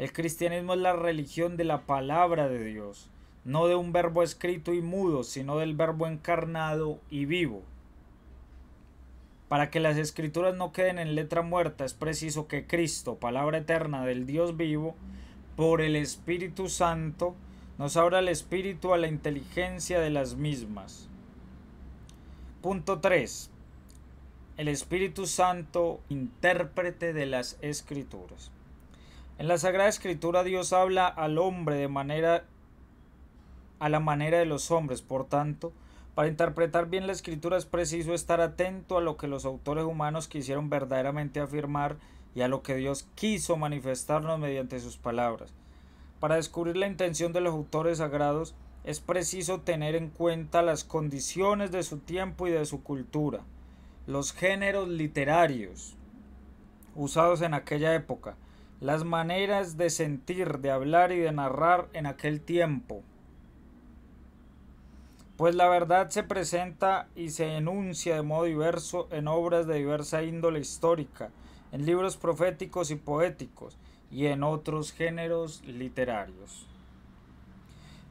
El cristianismo es la religión de la palabra de Dios, no de un verbo escrito y mudo, sino del verbo encarnado y vivo. Para que las escrituras no queden en letra muerta, es preciso que Cristo, palabra eterna del Dios vivo, por el Espíritu Santo, nos abra el espíritu a la inteligencia de las mismas. Punto 3 el Espíritu Santo, intérprete de las escrituras. En la Sagrada Escritura Dios habla al hombre de manera a la manera de los hombres, por tanto, para interpretar bien la escritura es preciso estar atento a lo que los autores humanos quisieron verdaderamente afirmar y a lo que Dios quiso manifestarnos mediante sus palabras. Para descubrir la intención de los autores sagrados es preciso tener en cuenta las condiciones de su tiempo y de su cultura los géneros literarios usados en aquella época, las maneras de sentir, de hablar y de narrar en aquel tiempo. Pues la verdad se presenta y se enuncia de modo diverso en obras de diversa índole histórica, en libros proféticos y poéticos, y en otros géneros literarios.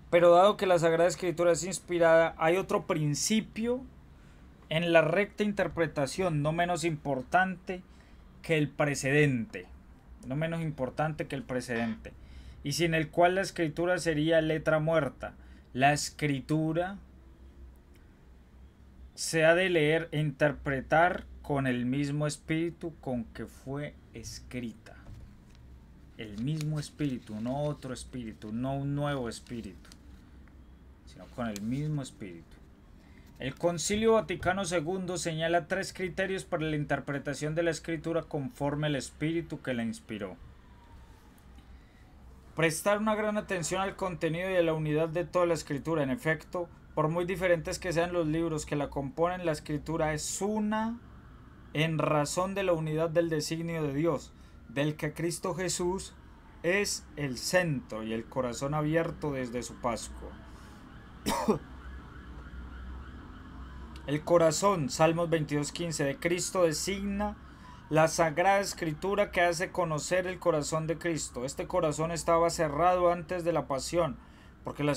Pero dado que la Sagrada Escritura es inspirada, hay otro principio en la recta interpretación, no menos importante que el precedente, no menos importante que el precedente, y sin el cual la escritura sería letra muerta. La escritura se ha de leer e interpretar con el mismo espíritu con que fue escrita. El mismo espíritu, no otro espíritu, no un nuevo espíritu, sino con el mismo espíritu. El Concilio Vaticano II señala tres criterios para la interpretación de la escritura conforme al espíritu que la inspiró. Prestar una gran atención al contenido y a la unidad de toda la escritura. En efecto, por muy diferentes que sean los libros que la componen, la escritura es una en razón de la unidad del designio de Dios, del que Cristo Jesús es el centro y el corazón abierto desde su Pascua. El corazón, Salmos 22.15, de Cristo designa la Sagrada Escritura que hace conocer el corazón de Cristo. Este corazón estaba cerrado antes de la pasión, porque la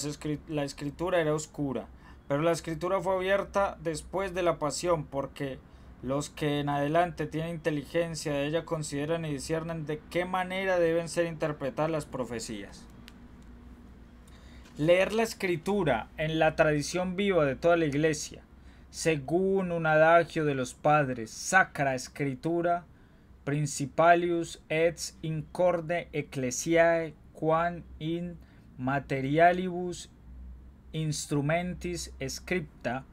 Escritura era oscura. Pero la Escritura fue abierta después de la pasión, porque los que en adelante tienen inteligencia de ella consideran y disciernen de qué manera deben ser interpretadas las profecías. Leer la Escritura en la tradición viva de toda la Iglesia según un adagio de los padres, sacra escritura, principalius et incorde ecclesiae quam in materialibus instrumentis scripta,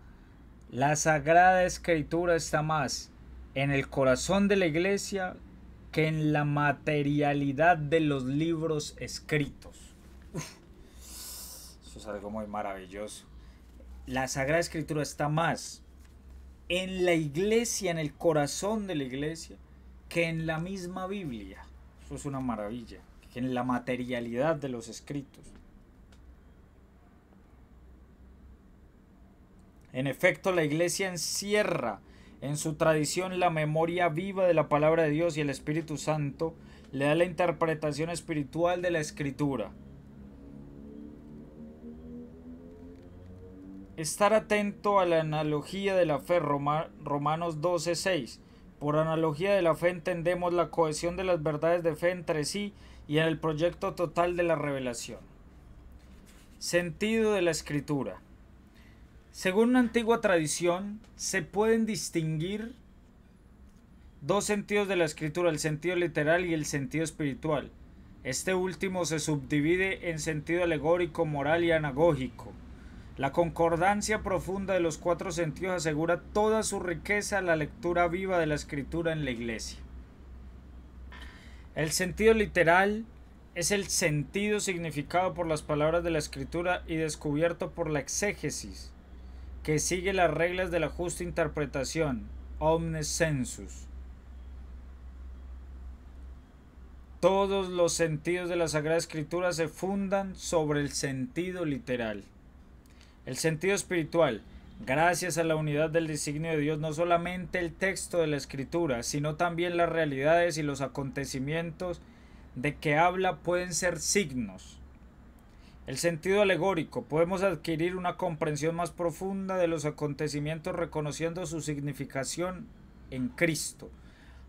la sagrada escritura está más en el corazón de la iglesia que en la materialidad de los libros escritos. eso es algo muy maravilloso la Sagrada Escritura está más en la iglesia, en el corazón de la iglesia, que en la misma Biblia. Eso es una maravilla, en la materialidad de los escritos. En efecto, la iglesia encierra en su tradición la memoria viva de la palabra de Dios y el Espíritu Santo le da la interpretación espiritual de la escritura. Estar atento a la analogía de la fe, Romanos 12:6. Por analogía de la fe entendemos la cohesión de las verdades de fe entre sí y en el proyecto total de la revelación. Sentido de la escritura. Según una antigua tradición, se pueden distinguir dos sentidos de la escritura, el sentido literal y el sentido espiritual. Este último se subdivide en sentido alegórico, moral y anagógico. La concordancia profunda de los cuatro sentidos asegura toda su riqueza a la lectura viva de la escritura en la iglesia. El sentido literal es el sentido significado por las palabras de la escritura y descubierto por la exégesis, que sigue las reglas de la justa interpretación, omnes Todos los sentidos de la Sagrada Escritura se fundan sobre el sentido literal. El sentido espiritual. Gracias a la unidad del designio de Dios, no solamente el texto de la escritura, sino también las realidades y los acontecimientos de que habla pueden ser signos. El sentido alegórico. Podemos adquirir una comprensión más profunda de los acontecimientos reconociendo su significación en Cristo.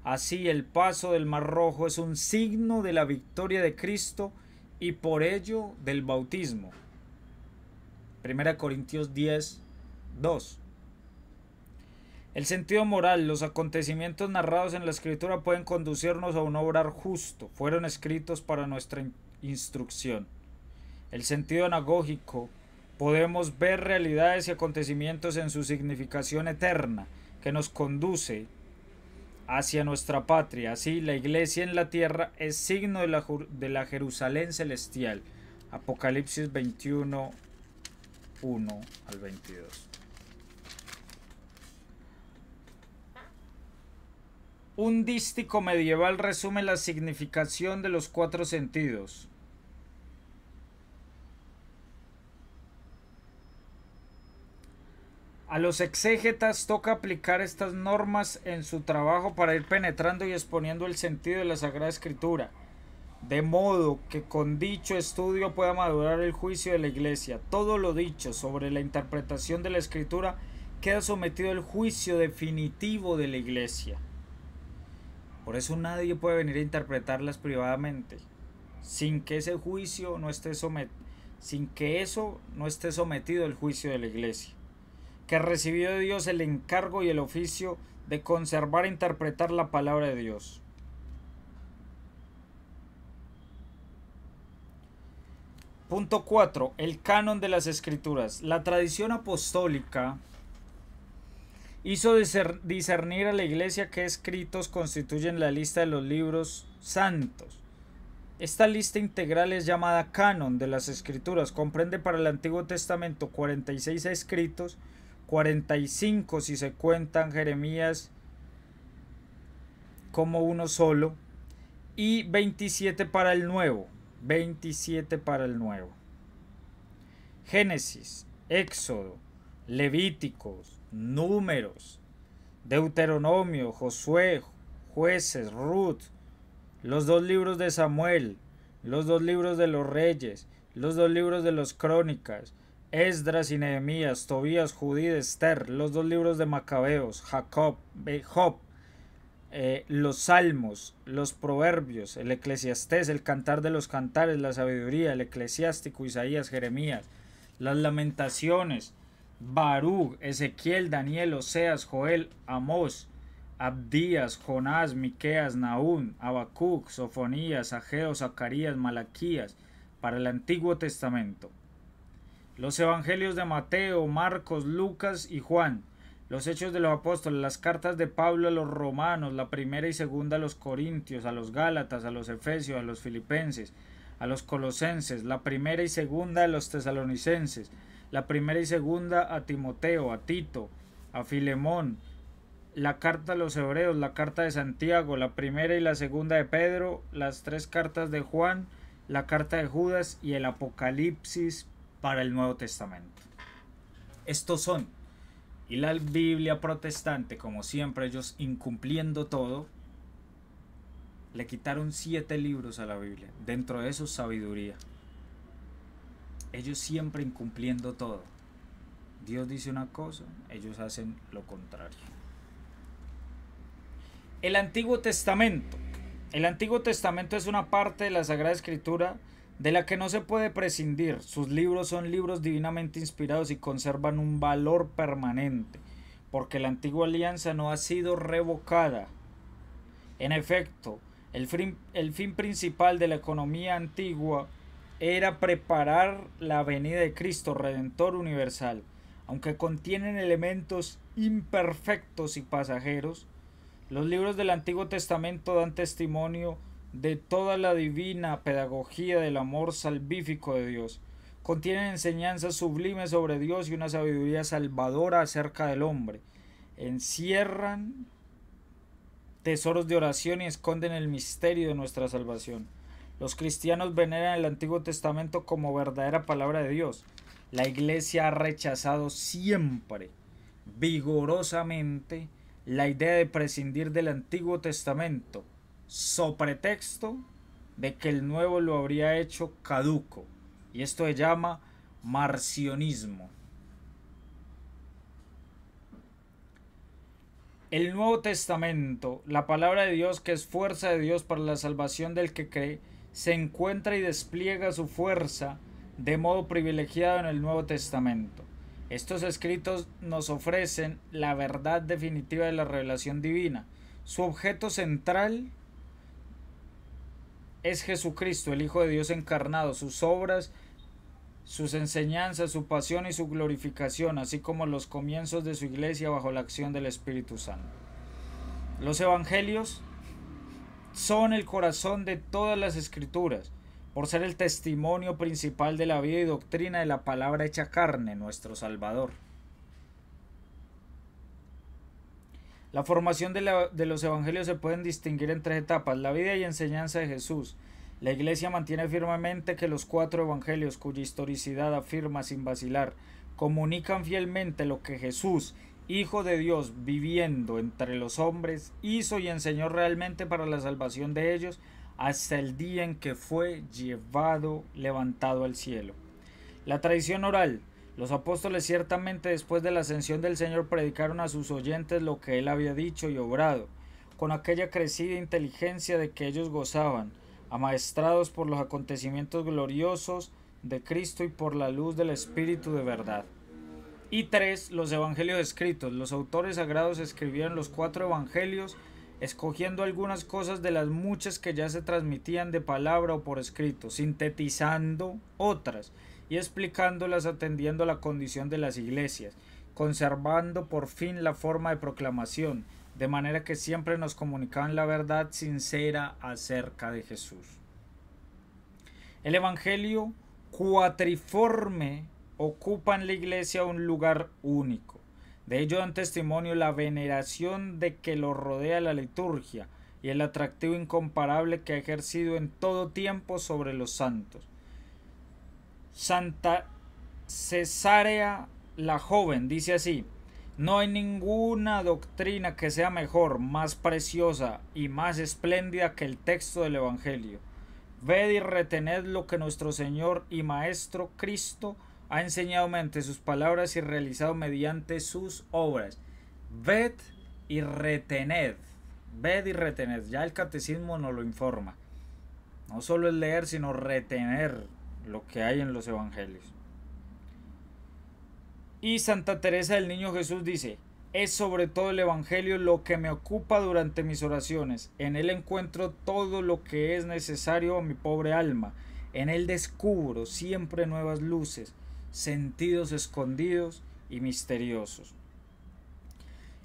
Así el paso del Mar Rojo es un signo de la victoria de Cristo y por ello del bautismo. 1 Corintios 10, 2. El sentido moral, los acontecimientos narrados en la escritura pueden conducirnos a un obrar justo, fueron escritos para nuestra instrucción. El sentido anagógico, podemos ver realidades y acontecimientos en su significación eterna, que nos conduce hacia nuestra patria. Así, la iglesia en la tierra es signo de la, de la Jerusalén celestial. Apocalipsis 21, 1 al 22. Un dístico medieval resume la significación de los cuatro sentidos. A los exégetas toca aplicar estas normas en su trabajo para ir penetrando y exponiendo el sentido de la Sagrada Escritura de modo que con dicho estudio pueda madurar el juicio de la Iglesia. Todo lo dicho sobre la interpretación de la Escritura queda sometido al juicio definitivo de la Iglesia. Por eso nadie puede venir a interpretarlas privadamente, sin que ese juicio no esté sin que eso no esté sometido al juicio de la Iglesia, que recibió de Dios el encargo y el oficio de conservar e interpretar la palabra de Dios. Punto 4. El canon de las escrituras. La tradición apostólica hizo discernir a la iglesia qué escritos constituyen la lista de los libros santos. Esta lista integral es llamada canon de las escrituras. Comprende para el Antiguo Testamento 46 escritos, 45 si se cuentan Jeremías como uno solo, y 27 para el Nuevo. 27 para el Nuevo. Génesis, Éxodo, Levíticos, Números, Deuteronomio, Josué, Jueces, Ruth, los dos libros de Samuel, los dos libros de los Reyes, los dos libros de los Crónicas, Esdras y Nehemías, Tobías, Judí, Esther, los dos libros de Macabeos, Jacob, eh, Job, eh, los salmos, los proverbios, el eclesiastés, el cantar de los cantares, la sabiduría, el eclesiástico, Isaías, Jeremías, las lamentaciones, Barú, Ezequiel, Daniel, Oseas, Joel, Amós, Abdías, Jonás, Miqueas, Naún, Abacuc, Sofonías, Ageo, Zacarías, Malaquías, para el Antiguo Testamento. Los evangelios de Mateo, Marcos, Lucas y Juan, los hechos de los apóstoles, las cartas de Pablo a los romanos, la primera y segunda a los corintios, a los gálatas, a los efesios, a los filipenses, a los colosenses, la primera y segunda a los tesalonicenses, la primera y segunda a Timoteo, a Tito, a Filemón, la carta a los hebreos, la carta de Santiago, la primera y la segunda de Pedro, las tres cartas de Juan, la carta de Judas y el Apocalipsis para el Nuevo Testamento. Estos son y la Biblia protestante, como siempre, ellos incumpliendo todo, le quitaron siete libros a la Biblia. Dentro de su sabiduría. Ellos siempre incumpliendo todo. Dios dice una cosa, ellos hacen lo contrario. El Antiguo Testamento. El Antiguo Testamento es una parte de la Sagrada Escritura de la que no se puede prescindir. Sus libros son libros divinamente inspirados y conservan un valor permanente, porque la antigua alianza no ha sido revocada. En efecto, el fin, el fin principal de la economía antigua era preparar la venida de Cristo Redentor Universal. Aunque contienen elementos imperfectos y pasajeros, los libros del Antiguo Testamento dan testimonio de toda la divina pedagogía del amor salvífico de Dios. Contienen enseñanzas sublimes sobre Dios y una sabiduría salvadora acerca del hombre. Encierran tesoros de oración y esconden el misterio de nuestra salvación. Los cristianos veneran el Antiguo Testamento como verdadera palabra de Dios. La Iglesia ha rechazado siempre, vigorosamente, la idea de prescindir del Antiguo Testamento pretexto de que el nuevo lo habría hecho caduco. Y esto se llama marcionismo. El Nuevo Testamento, la palabra de Dios que es fuerza de Dios para la salvación del que cree, se encuentra y despliega su fuerza de modo privilegiado en el Nuevo Testamento. Estos escritos nos ofrecen la verdad definitiva de la revelación divina. Su objeto central es Jesucristo, el Hijo de Dios encarnado, sus obras, sus enseñanzas, su pasión y su glorificación, así como los comienzos de su iglesia bajo la acción del Espíritu Santo. Los evangelios son el corazón de todas las escrituras, por ser el testimonio principal de la vida y doctrina de la palabra hecha carne, nuestro Salvador. La formación de, los evangelios se pueden distinguir en tres etapas, la vida y enseñanza de Jesús. La Iglesia mantiene firmemente que los cuatro evangelios, cuya historicidad afirma sin vacilar, comunican fielmente lo que Jesús, Hijo de Dios, viviendo entre los hombres, hizo y enseñó realmente para la salvación de ellos hasta el día en que fue llevado, levantado al cielo. La tradición oral los apóstoles ciertamente después de la ascensión del Señor predicaron a sus oyentes lo que él había dicho y obrado, con aquella crecida inteligencia de que ellos gozaban, amaestrados por los acontecimientos gloriosos de Cristo y por la luz del Espíritu de verdad. Y tres, los evangelios escritos. Los autores sagrados escribieron los cuatro evangelios, escogiendo algunas cosas de las muchas que ya se transmitían de palabra o por escrito, sintetizando otras y explicándolas atendiendo la condición de las iglesias, conservando por fin la forma de proclamación, de manera que siempre nos comunicaban la verdad sincera acerca de Jesús. El Evangelio cuatriforme ocupa en la iglesia un lugar único. De ello dan testimonio la veneración de que lo rodea la liturgia y el atractivo incomparable que ha ejercido en todo tiempo sobre los santos Santa Cesarea la Joven dice así, no hay ninguna doctrina que sea mejor, más preciosa y más espléndida que el texto del Evangelio. Ved y retened lo que nuestro Señor y Maestro Cristo ha enseñado mediante sus palabras y realizado mediante sus obras. Ved y retened. Ved y retened. Ya el catecismo nos lo informa. No solo es leer, sino retener lo que hay en los evangelios. Y Santa Teresa del Niño Jesús dice, es sobre todo el Evangelio lo que me ocupa durante mis oraciones. En él encuentro todo lo que es necesario a mi pobre alma. En él descubro siempre nuevas luces, sentidos escondidos y misteriosos.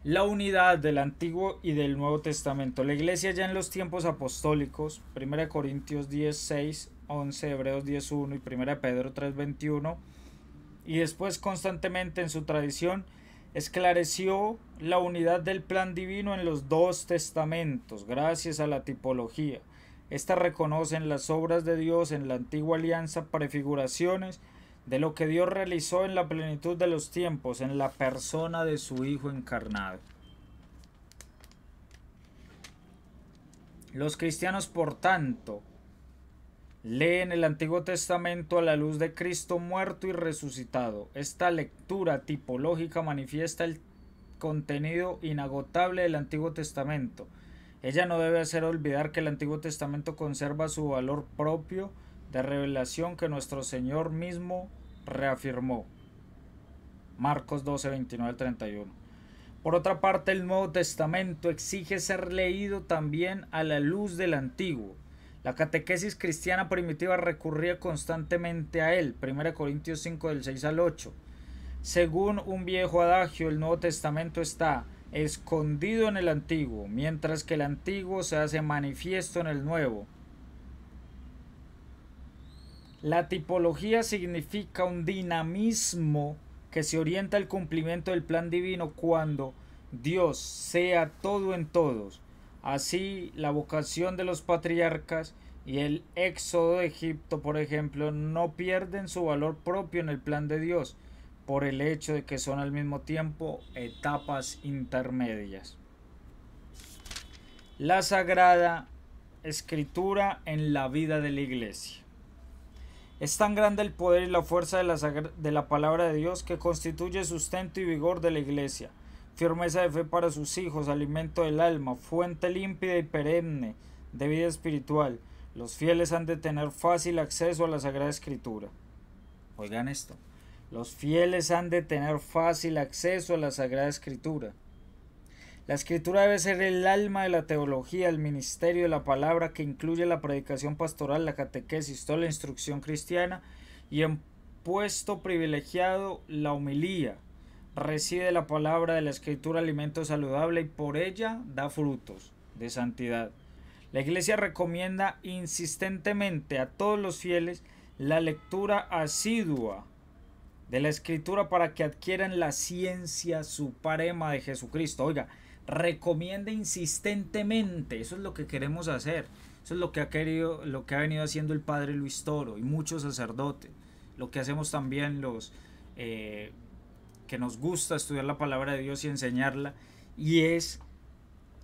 La unidad del Antiguo y del Nuevo Testamento. La iglesia ya en los tiempos apostólicos, 1 Corintios 10, 6, 11, Hebreos 10.1 y 1 Pedro 3.21. Y después constantemente en su tradición esclareció la unidad del plan divino en los dos testamentos, gracias a la tipología. Estas reconocen las obras de Dios en la antigua alianza, prefiguraciones de lo que Dios realizó en la plenitud de los tiempos, en la persona de su Hijo encarnado. Los cristianos, por tanto, en el Antiguo Testamento a la luz de Cristo muerto y resucitado. Esta lectura tipológica manifiesta el contenido inagotable del Antiguo Testamento. Ella no debe hacer olvidar que el Antiguo Testamento conserva su valor propio de revelación que nuestro Señor mismo reafirmó. Marcos 12, 29 al 31. Por otra parte, el Nuevo Testamento exige ser leído también a la luz del Antiguo la catequesis cristiana primitiva recurría constantemente a él, 1 Corintios 5 del 6 al 8. Según un viejo adagio, el Nuevo Testamento está escondido en el Antiguo, mientras que el Antiguo se hace manifiesto en el Nuevo. La tipología significa un dinamismo que se orienta al cumplimiento del plan divino cuando Dios sea todo en todos Así, la vocación de los patriarcas y el éxodo de Egipto, por ejemplo, no pierden su valor propio en el plan de Dios, por el hecho de que son al mismo tiempo etapas intermedias. La sagrada escritura en la vida de la iglesia. Es tan grande el poder y la fuerza de la, de la palabra de Dios que constituye sustento y vigor de la iglesia firmeza de fe para sus hijos, alimento del alma, fuente límpida y perenne de vida espiritual. Los fieles han de tener fácil acceso a la Sagrada Escritura. Oigan esto. Los fieles han de tener fácil acceso a la Sagrada Escritura. La escritura debe ser el alma de la teología, el ministerio de la palabra que incluye la predicación pastoral, la catequesis, toda la instrucción cristiana y en puesto privilegiado la homilía, Recibe la palabra de la escritura alimento saludable y por ella da frutos de santidad. La iglesia recomienda insistentemente a todos los fieles la lectura asidua de la escritura para que adquieran la ciencia suprema de Jesucristo. Oiga, recomienda insistentemente, eso es lo que queremos hacer. Eso es lo que ha querido, lo que ha venido haciendo el padre Luis Toro y muchos sacerdotes. Lo que hacemos también los eh, que nos gusta estudiar la palabra de Dios y enseñarla, y es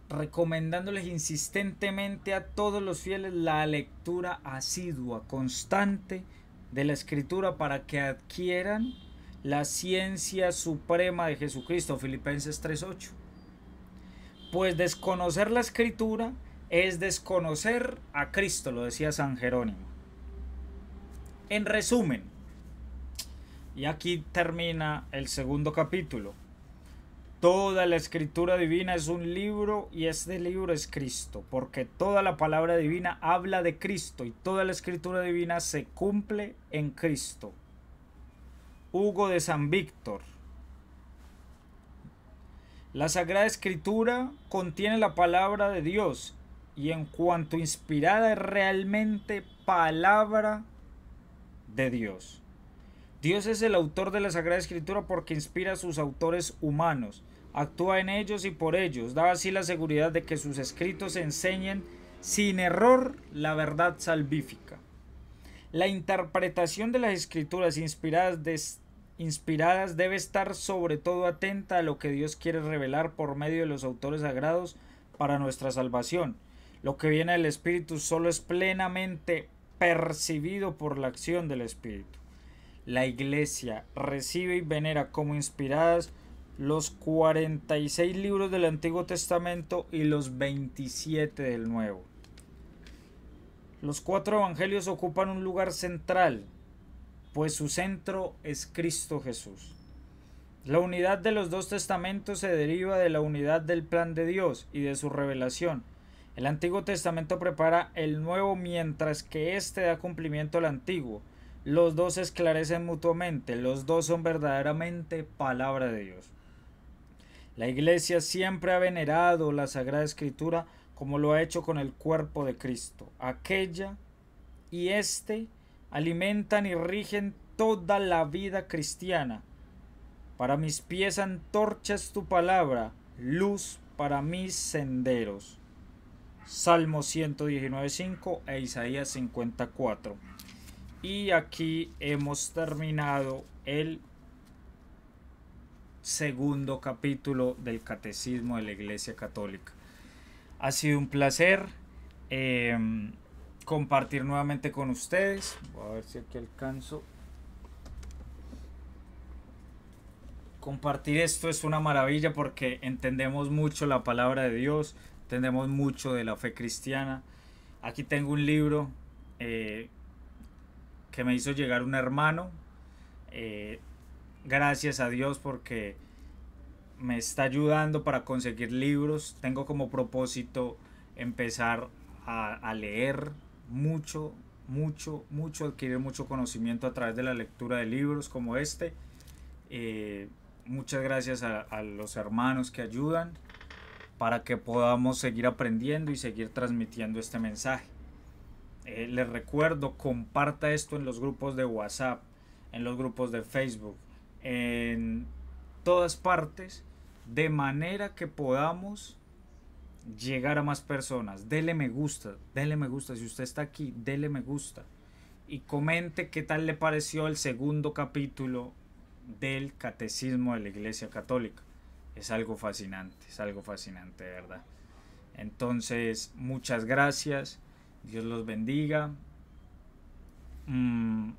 recomendándoles insistentemente a todos los fieles la lectura asidua, constante de la escritura para que adquieran la ciencia suprema de Jesucristo, Filipenses 3.8. Pues desconocer la escritura es desconocer a Cristo, lo decía San Jerónimo. En resumen, y aquí termina el segundo capítulo. Toda la escritura divina es un libro y este libro es Cristo, porque toda la palabra divina habla de Cristo y toda la escritura divina se cumple en Cristo. Hugo de San Víctor. La Sagrada Escritura contiene la palabra de Dios y en cuanto inspirada es realmente palabra de Dios. Dios es el autor de la Sagrada Escritura porque inspira a sus autores humanos, actúa en ellos y por ellos, da así la seguridad de que sus escritos enseñen sin error la verdad salvífica. La interpretación de las escrituras inspiradas, inspiradas debe estar sobre todo atenta a lo que Dios quiere revelar por medio de los autores sagrados para nuestra salvación. Lo que viene del Espíritu solo es plenamente percibido por la acción del Espíritu la Iglesia recibe y venera como inspiradas los 46 libros del Antiguo Testamento y los 27 del Nuevo. Los cuatro evangelios ocupan un lugar central, pues su centro es Cristo Jesús. La unidad de los dos testamentos se deriva de la unidad del plan de Dios y de su revelación. El Antiguo Testamento prepara el Nuevo mientras que éste da cumplimiento al Antiguo. Los dos se esclarecen mutuamente, los dos son verdaderamente palabra de Dios. La Iglesia siempre ha venerado la Sagrada Escritura como lo ha hecho con el cuerpo de Cristo. Aquella y este alimentan y rigen toda la vida cristiana. Para mis pies antorchas tu palabra, luz para mis senderos. Salmo 119.5 e Isaías 54. Y aquí hemos terminado el segundo capítulo del Catecismo de la Iglesia Católica. Ha sido un placer em, compartir nuevamente con ustedes. Voy a ver si aquí alcanzo. Compartir esto es una maravilla porque entendemos mucho la palabra de Dios, entendemos mucho de la fe cristiana. Aquí tengo un libro. Eh, que me hizo llegar un hermano. Eh, gracias a Dios porque me está ayudando para conseguir libros. Tengo como propósito empezar a, leer mucho, mucho, mucho, adquirir mucho conocimiento a través de la lectura de libros como este. Eh, muchas gracias a, los hermanos que ayudan para que podamos seguir aprendiendo y seguir transmitiendo este mensaje. Eh, les recuerdo, comparta esto en los grupos de WhatsApp, en los grupos de Facebook, en todas partes, de manera que podamos llegar a más personas. Dele me gusta, dele me gusta. Si usted está aquí, dele me gusta. Y comente qué tal le pareció el segundo capítulo del Catecismo de la Iglesia Católica. Es algo fascinante, es algo fascinante, verdad. Entonces, muchas gracias. Dios los bendiga. Mm,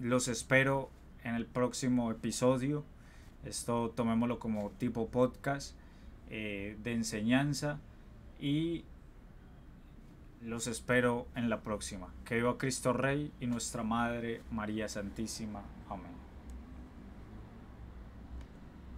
los espero en el próximo episodio. Esto tomémoslo como tipo podcast eh, de enseñanza y los espero en la próxima. Que viva Cristo Rey y nuestra Madre María Santísima.